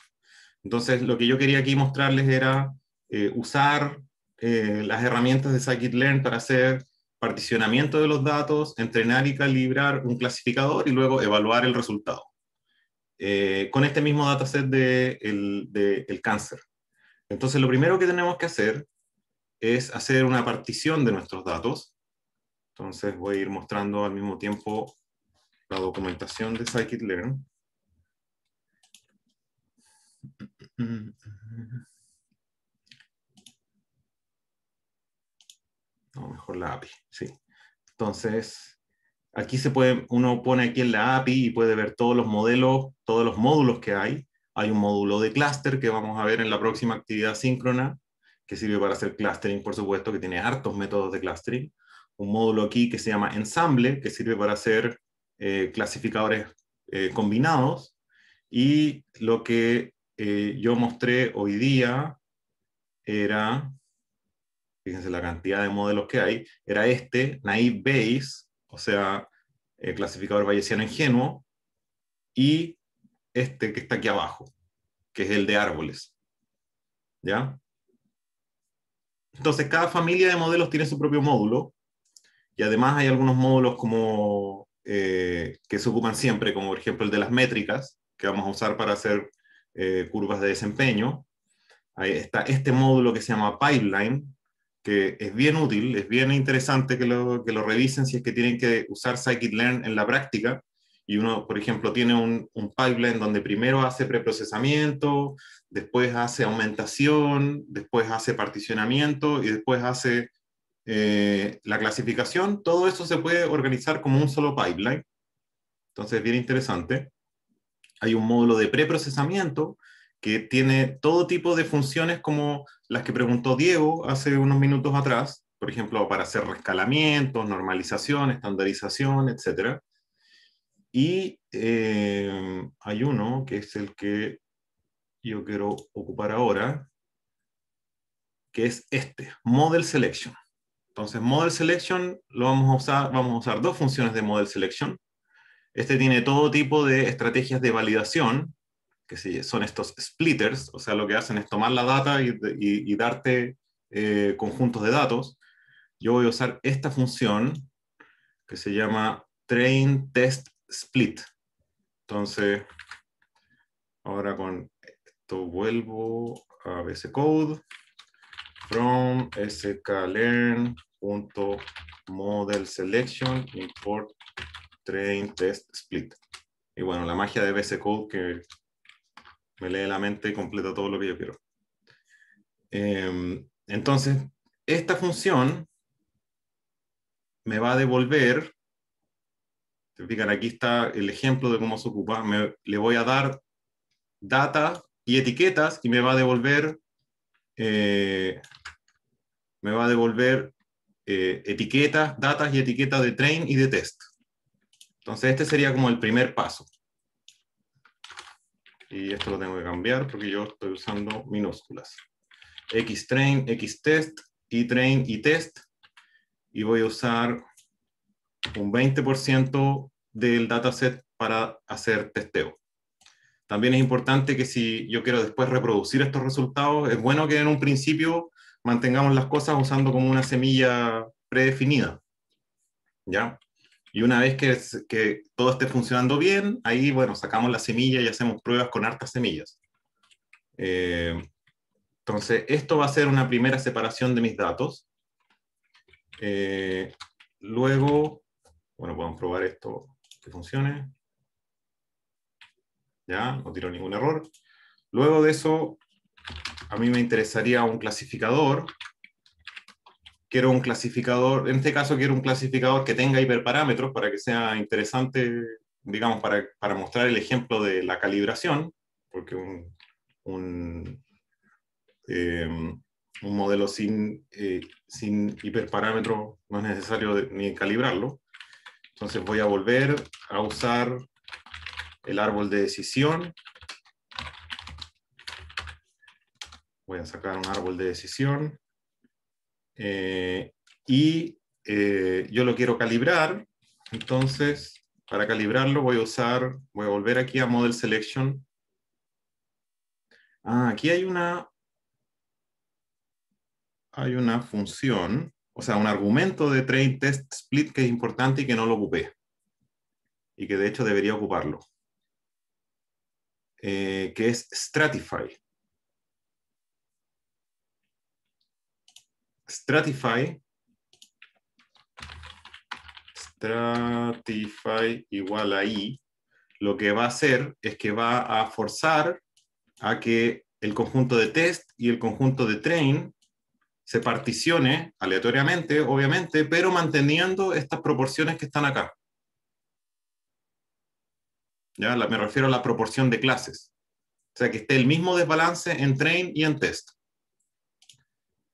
Entonces, lo que yo quería aquí mostrarles era eh, usar eh, las herramientas de scikit-learn para hacer particionamiento de los datos, entrenar y calibrar un clasificador y luego evaluar el resultado. Eh, con este mismo dataset del de, el cáncer. Entonces, lo primero que tenemos que hacer es hacer una partición de nuestros datos. Entonces, voy a ir mostrando al mismo tiempo la documentación de scikit-learn. no, mejor la API, sí. Entonces, aquí se puede, uno pone aquí en la API y puede ver todos los modelos, todos los módulos que hay. Hay un módulo de cluster que vamos a ver en la próxima actividad síncrona, que sirve para hacer clustering, por supuesto, que tiene hartos métodos de clustering. Un módulo aquí que se llama ensamble, que sirve para hacer eh, clasificadores eh, combinados. Y lo que eh, yo mostré hoy día era fíjense la cantidad de modelos que hay, era este, naive Bayes, o sea, el eh, clasificador bayesiano ingenuo, y este que está aquí abajo, que es el de árboles. ¿Ya? Entonces, cada familia de modelos tiene su propio módulo, y además hay algunos módulos como eh, que se ocupan siempre, como por ejemplo el de las métricas, que vamos a usar para hacer eh, curvas de desempeño. Ahí está este módulo que se llama Pipeline, que es bien útil, es bien interesante que lo, que lo revisen si es que tienen que usar scikit-learn en la práctica. Y uno, por ejemplo, tiene un, un pipeline donde primero hace preprocesamiento, después hace aumentación, después hace particionamiento y después hace eh, la clasificación. Todo eso se puede organizar como un solo pipeline. Entonces, es bien interesante. Hay un módulo de preprocesamiento que tiene todo tipo de funciones como las que preguntó Diego hace unos minutos atrás, por ejemplo, para hacer rescalamientos, normalización, estandarización, etc. Y eh, hay uno que es el que yo quiero ocupar ahora, que es este, Model Selection. Entonces, Model Selection lo vamos a usar, vamos a usar dos funciones de Model Selection. Este tiene todo tipo de estrategias de validación, que son estos splitters, o sea, lo que hacen es tomar la data y, darte eh, conjuntos de datos. Yo voy a usar esta función que se llama train test split. Entonces, ahora con esto vuelvo a BC Code from sklearn.modelselection import train test split. Y bueno, la magia de BC Code que me lee la mente y completa todo lo que yo quiero. Em, entonces, esta función me va a devolver, aquí está el ejemplo de cómo se ocupa, me, le voy a dar data y etiquetas y me va a devolver, eh, me va a devolver eh, etiquetas, datas y etiquetas de train y de test. Entonces este sería como el primer paso y esto lo tengo que cambiar porque yo estoy usando minúsculas. X-Train, Xtrain, Xtest, train y Test. Y voy a usar un 20% del dataset para hacer testeo. También es importante que si yo quiero después reproducir estos resultados, es bueno que en un principio mantengamos las cosas usando como una semilla predefinida. ¿Ya? Y una vez que, todo esté funcionando bien, ahí, bueno, sacamos la semilla y hacemos pruebas con hartas semillas. Eh, entonces, esto va a ser una primera separación de mis datos. Eh, luego, bueno, podemos probar esto que funcione. Ya, no tiró ningún error. Luego de eso, a mí me interesaría un clasificador quiero un clasificador, en este caso quiero un clasificador que tenga hiperparámetros para que sea interesante, digamos, para, mostrar el ejemplo de la calibración, porque em, un, modelo sin, eh, sin hiperparámetro no es necesario ni calibrarlo. Entonces voy a volver a usar el árbol de decisión. Voy a sacar un árbol de decisión. Eh, y eh, yo lo quiero calibrar, entonces para calibrarlo voy a usar, voy a volver aquí a Model Selection. Ah, aquí hay una, hay una función, o sea, un argumento de train test split que es importante y que no lo ocupé. Y que de hecho debería ocuparlo. Eh, que es Stratify. stratify, stratify igual a i, lo que va a hacer es que va a forzar a que el conjunto de test y el conjunto de train se particione aleatoriamente, obviamente, pero manteniendo estas proporciones que están acá. ¿Ya? me refiero a la proporción de clases. O sea, que esté el mismo desbalance en train y en test.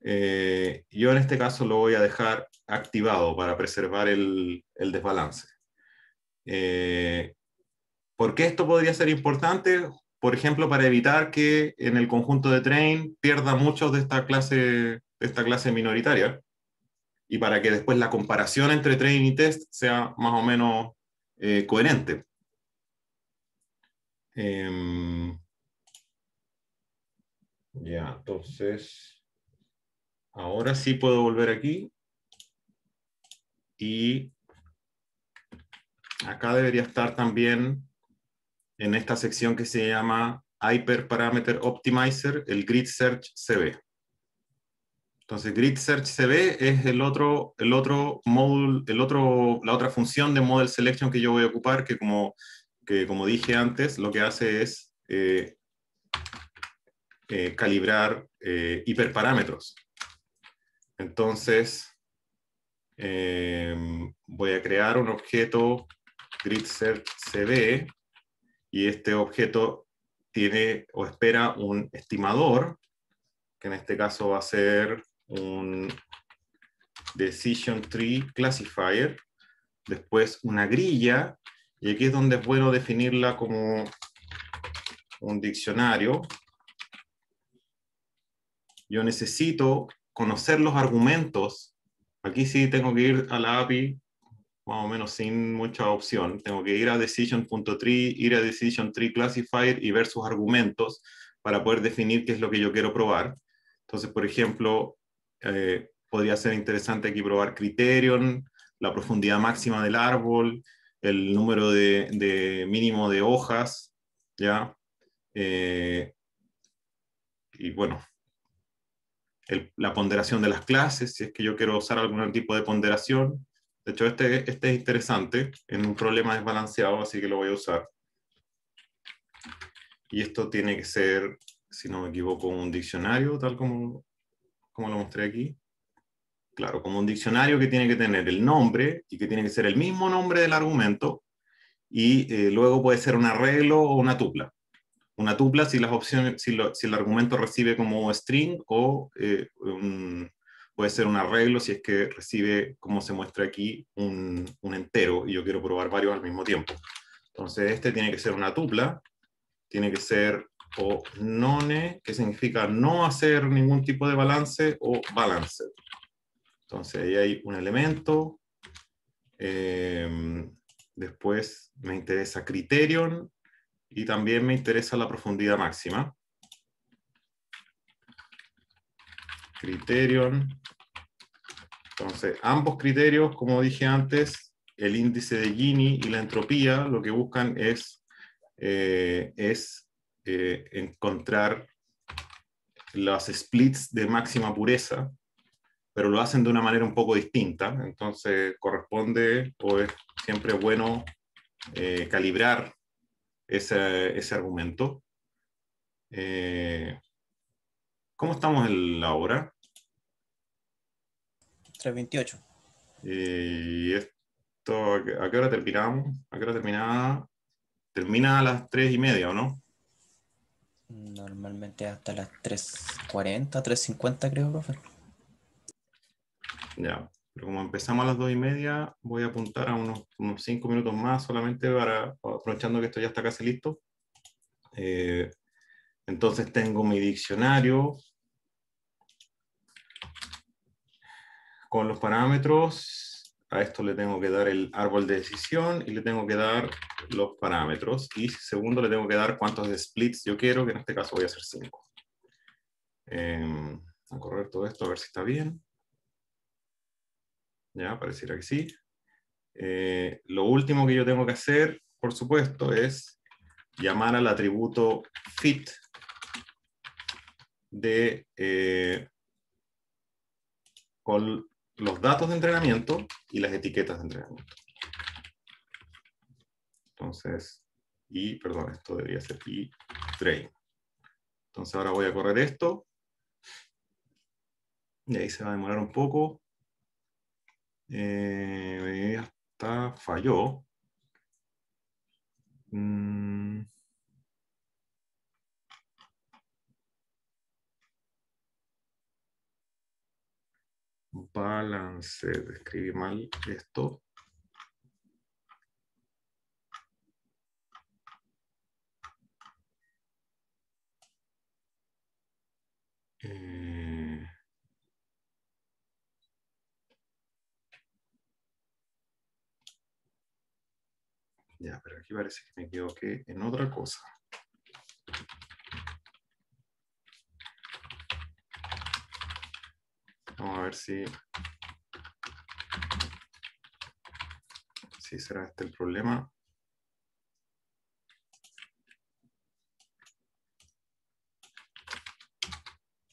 Eh, yo en este caso lo voy a dejar activado para preservar el, desbalance. Eh, ¿Por qué esto podría ser importante? Por ejemplo, para evitar que en el conjunto de train pierda muchos de esta clase, de esta clase minoritaria y para que después la comparación entre train y test sea más o menos eh, coherente. Em, ya, entonces... Ahora sí puedo volver aquí. Y acá debería estar también en esta sección que se llama Hyperparameter Optimizer, el Grid Search CB. Entonces, Grid Search CB es el otro, el otro módulo, otro, la otra función de Model Selection que yo voy a ocupar, que como, dije antes, lo que hace es eh, eh, calibrar eh, hiperparámetros. Entonces, em, voy a crear un objeto gridSetCD y este objeto tiene o espera un estimador, que en este caso va a ser un Decision Tree Classifier, después una grilla, y aquí es donde es bueno definirla como un diccionario. Yo necesito conocer los argumentos, aquí sí tengo que ir a la API más o menos sin mucha opción. Tengo que ir a decision.tree, ir a decision tree classifier y ver sus argumentos para poder definir qué es lo que yo quiero probar. Entonces, por ejemplo, eh, podría ser interesante aquí probar criterion, la profundidad máxima del árbol, el número de, mínimo de hojas, ¿ya? Eh, y bueno, la ponderación de las clases, si es que yo quiero usar algún tipo de ponderación. De hecho, este, este es interesante, en un problema desbalanceado, así que lo voy a usar. Y esto tiene que ser, si no me equivoco, un diccionario, tal como, como lo mostré aquí. Claro, como un diccionario que tiene que tener el nombre y que tiene que ser el mismo nombre del argumento, y eh, luego puede ser un arreglo o una tupla una tupla si las opciones, si, el argumento recibe como string o eh, puede ser un arreglo si es que recibe, como se muestra aquí, un, entero y yo quiero probar varios al mismo tiempo. Entonces este tiene que ser una tupla, tiene que ser o none, que significa no hacer ningún tipo de balance, o balance. Entonces ahí hay un elemento. Eh, después me interesa criterion, y también me interesa la profundidad máxima. Criterion. Entonces, ambos criterios, como dije antes, el índice de Gini y la entropía, lo que buscan es, eh, es eh, encontrar las splits de máxima pureza, pero lo hacen de una manera un poco distinta. Entonces, corresponde o es siempre bueno eh, calibrar ese, argumento. Eh, ¿Cómo estamos en la hora? 3.28. Eh, ¿Y esto a qué hora terminamos? ¿A qué hora termina? Termina a las 3 y media, ¿o no? Normalmente hasta las 3.40, 3.50 creo, profe. Ya. Pero como empezamos a las dos y media, voy a apuntar a unos, cinco minutos más solamente para, aprovechando que esto ya está casi listo. Eh, entonces tengo mi diccionario con los parámetros. A esto le tengo que dar el árbol de decisión y le tengo que dar los parámetros. Y segundo, le tengo que dar cuántos splits yo quiero, que en este caso voy a hacer cinco. Em, a correr todo esto a ver si está bien ya pareciera que sí. Eh, lo último que yo tengo que hacer, por supuesto, es llamar al atributo fit de, eh, con los datos de entrenamiento y las etiquetas de entrenamiento. Entonces, y, perdón, esto debería ser y train. Entonces ahora voy a correr esto. Y ahí se va a demorar un poco. Eh, está falló. Mm. Balance, escribí mal esto. Eh. Ya, pero aquí parece que me equivoqué en otra cosa. Vamos a ver si... Si será este el problema.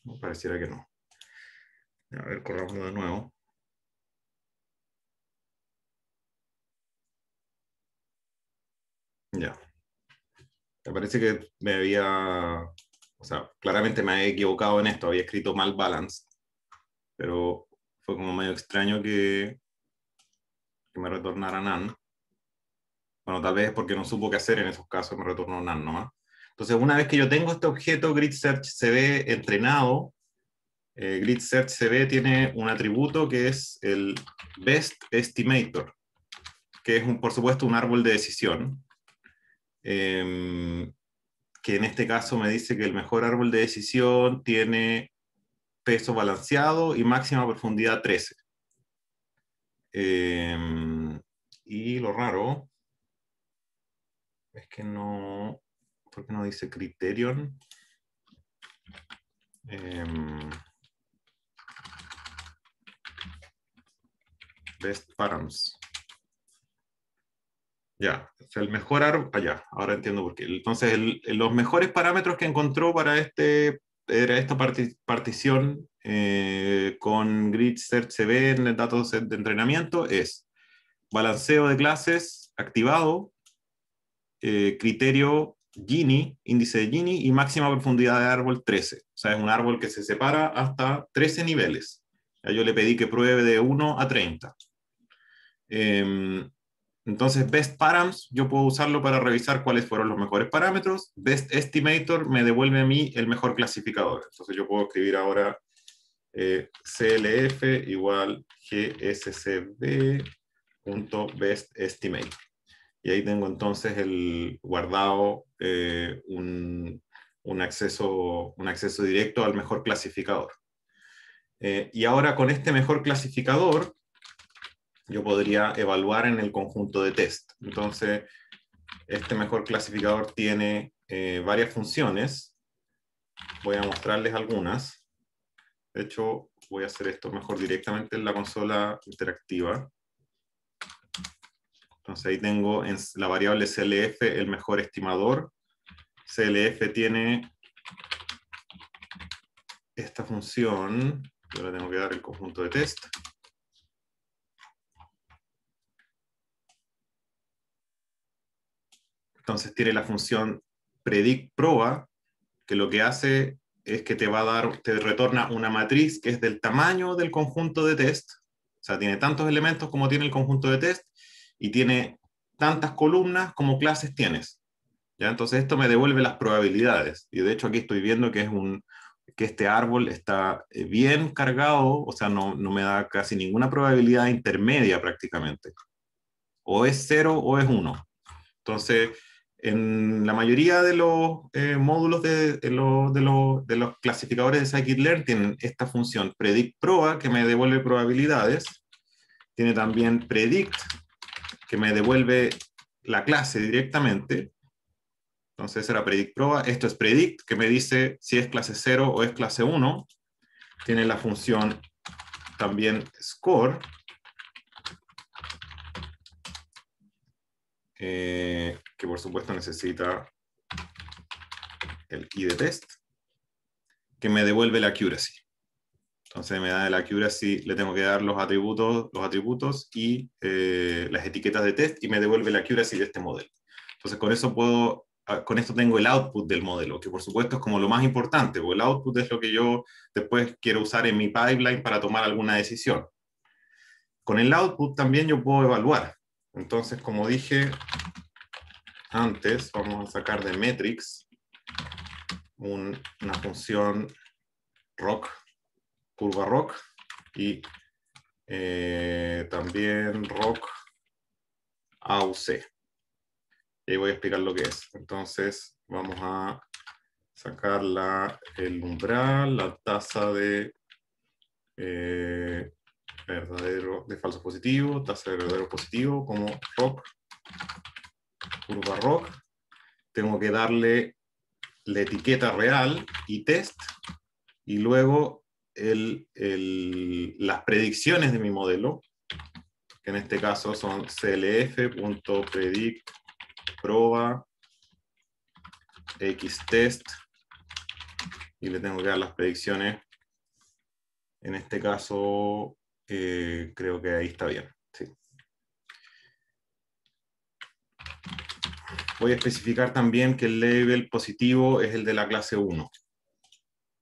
No, pareciera que no. A ver, corramos de nuevo. Ya. Me parece que me había, o sea, claramente me había equivocado en esto, había escrito mal balance, pero fue como medio extraño que, que me retornara NAN. Bueno, tal vez es porque no supo qué hacer en esos casos, me retornó NAN nomás. Entonces, una vez que yo tengo este objeto, Grid Search se ve entrenado. Eh, Grid Search ve tiene un atributo que es el Best Estimator, que es, un, por supuesto, un árbol de decisión Em, que en este caso me dice que el mejor árbol de decisión tiene peso balanceado y máxima profundidad 13. Em, y lo raro es que no, ¿por no dice criterion? Em, best params. Ya, o sea, el mejor árbol, allá, ah, ahora entiendo por qué. Entonces, los mejores parámetros que encontró para este, esta partición eh, con grid search CV en el dato de entrenamiento es balanceo de clases activado, eh, criterio Gini, índice de Gini y máxima profundidad de árbol 13. O sea, es un árbol que se separa hasta 13 niveles. Ya yo le pedí que pruebe de 1 a 30. Eh, em, entonces, best params, yo puedo usarlo para revisar cuáles fueron los mejores parámetros. Best estimator me devuelve a mí el mejor clasificador. Entonces, yo puedo escribir ahora eh, CLF igual GSCB.bestEstimator. Y ahí tengo entonces el guardado eh, un, acceso, un acceso directo al mejor clasificador. Eh, y ahora con este mejor clasificador, yo podría evaluar en el conjunto de test. Entonces, este mejor clasificador tiene eh, varias funciones. Voy a mostrarles algunas. De hecho, voy a hacer esto mejor directamente en la consola interactiva. Entonces ahí tengo en la variable CLF el mejor estimador. CLF tiene esta función, yo le tengo que dar el conjunto de test. Entonces tiene la función predict proba, que lo que hace es que te va a dar, te retorna una matriz que es del tamaño del conjunto de test, o sea, tiene tantos elementos como tiene el conjunto de test y tiene tantas columnas como clases tienes. ¿Ya? Entonces esto me devuelve las probabilidades. Y de hecho aquí estoy viendo que, es un, que este árbol está eh, bien cargado, o sea, no, no me da casi ninguna probabilidad intermedia prácticamente. O es cero o es 1. Entonces, en la mayoría de los eh, módulos de, los clasificadores de scikit-learn tienen esta función predict que me devuelve probabilidades. Tiene también predict, que me devuelve la clase directamente. Entonces era predict Esto es predict, que me dice si es clase 0 o es clase 1. Tiene la función también score, Eh, que por supuesto necesita el de test, que me devuelve la accuracy. Entonces me da la accuracy, le tengo que dar los atributos, los atributos y eh, las etiquetas de test y me devuelve la accuracy de este modelo. Entonces con eso puedo, ah, con esto tengo el output del modelo, que por supuesto es como lo más importante, porque el output es lo que yo después quiero usar en mi pipeline para tomar alguna decisión. Con el output también yo puedo evaluar, entonces, como dije antes, vamos a sacar de metrics una función rock, curva rock, y eh, también rock AUC. Y voy a explicar lo que es. Entonces, vamos a sacar el umbral, la tasa de eh, verdadero, de falso positivo, tasa de verdadero positivo, como rock, curva rock. Tengo que darle la etiqueta real y test, y luego el, las predicciones de mi modelo, que en este caso son clf.predict proba xtest, y le tengo que dar las predicciones en este caso eh, creo que ahí está bien. Voy a especificar también que el label positivo es el de la clase 1.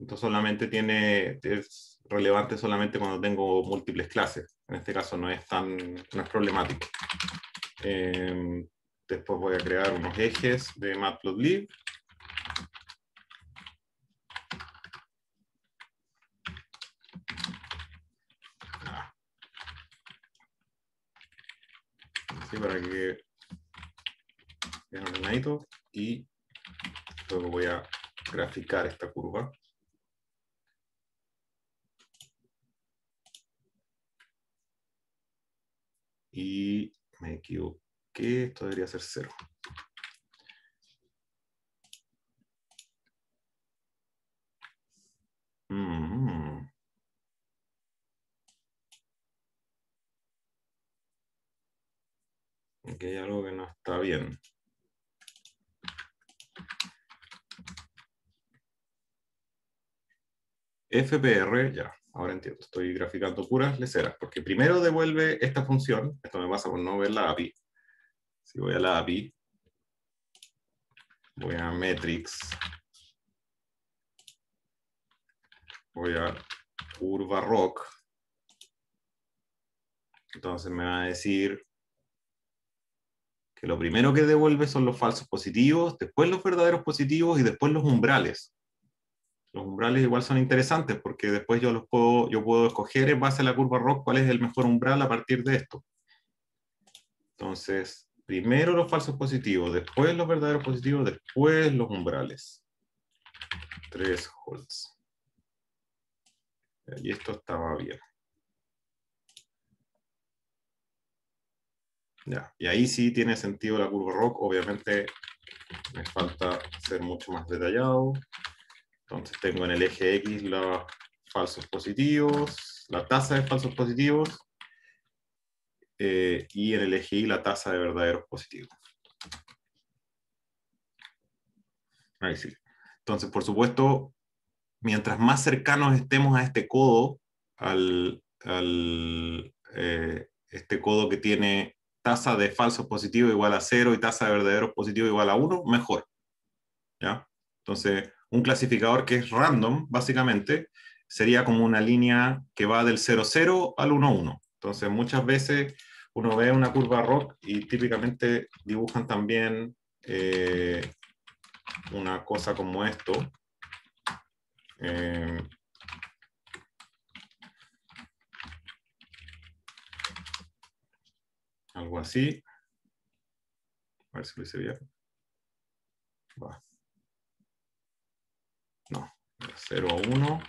Esto solamente tiene, es relevante solamente cuando tengo múltiples clases. En este caso no es tan, no es problemático. Em, después voy a crear unos ejes de Matplotlib para que vean ordenadito y luego voy a graficar esta curva. Y me equivoqué, esto debería ser cero. FPR, ya, ahora entiendo, estoy graficando puras leceras, porque primero devuelve esta función, esto me pasa por no ver la API. Si voy a la API, voy a metrics, voy a curva rock, entonces me va a decir que lo primero que devuelve son los falsos positivos, después los verdaderos positivos y después los umbrales. Los umbrales igual son interesantes porque después yo los puedo, yo puedo escoger en base a la curva rock cuál es el mejor umbral a partir de esto. Entonces, primero los falsos positivos, después los verdaderos positivos, después los umbrales. 3 holds. Y esto estaba bien. Ya, y ahí sí tiene sentido la curva rock, obviamente me falta ser mucho más detallado. Entonces tengo en el eje X los falsos positivos, la tasa de falsos positivos, eh, y en el eje Y la tasa de verdaderos positivos. Ahí sí. Entonces, por supuesto, mientras más cercanos estemos a este codo, al, eh, este codo que tiene tasa de falsos positivos igual a 0 y tasa de verdaderos positivos igual a 1, mejor. ¿Ya? Entonces, un clasificador que es random, básicamente, sería como una línea que va del 00 al 11. Entonces, muchas veces uno ve una curva rock y típicamente dibujan también eh, una cosa como esto. Eh, algo así. A ver si lo hice bien. No, 0 a 1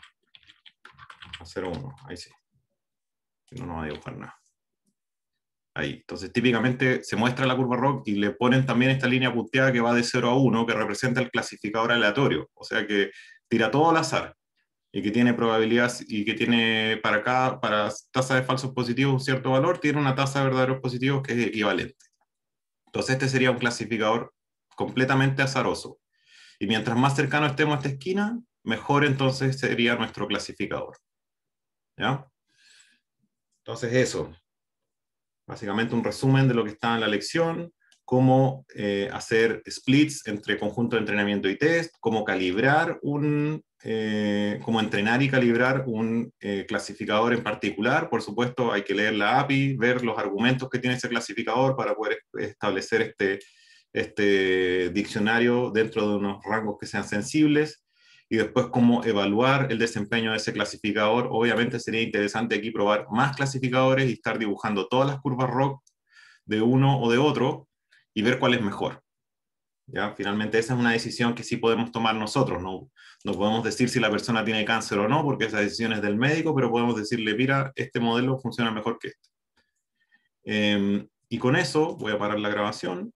a 0 a 1, ahí sí. No nos va a dibujar nada. Ahí. Entonces, típicamente se muestra la curva Rock y le ponen también esta línea punteada que va de 0 a 1, que representa el clasificador aleatorio. O sea que tira todo al azar y que tiene probabilidades, y que tiene para cada para tasa de falsos positivos un cierto valor, tiene una tasa de verdaderos positivos que es equivalente. Entonces, este sería un clasificador completamente azaroso. Y mientras más cercano estemos a esta esquina, mejor entonces sería nuestro clasificador. ¿Ya? Entonces eso, básicamente un resumen de lo que está en la lección, cómo eh, hacer splits entre conjunto de entrenamiento y test, cómo calibrar un, eh, cómo entrenar y calibrar un eh, clasificador en particular. Por supuesto, hay que leer la API, ver los argumentos que tiene ese clasificador para poder establecer este este diccionario dentro de unos rangos que sean sensibles y después cómo evaluar el desempeño de ese clasificador. Obviamente sería interesante aquí probar más clasificadores y estar dibujando todas las curvas rock de uno o de otro y ver cuál es mejor. ¿Ya? Finalmente esa es una decisión que sí podemos tomar nosotros, no, no podemos decir si la persona tiene cáncer o no, porque esa decisión es del médico, pero podemos decirle, mira, este modelo funciona mejor que este. Em, y con eso voy a parar la grabación.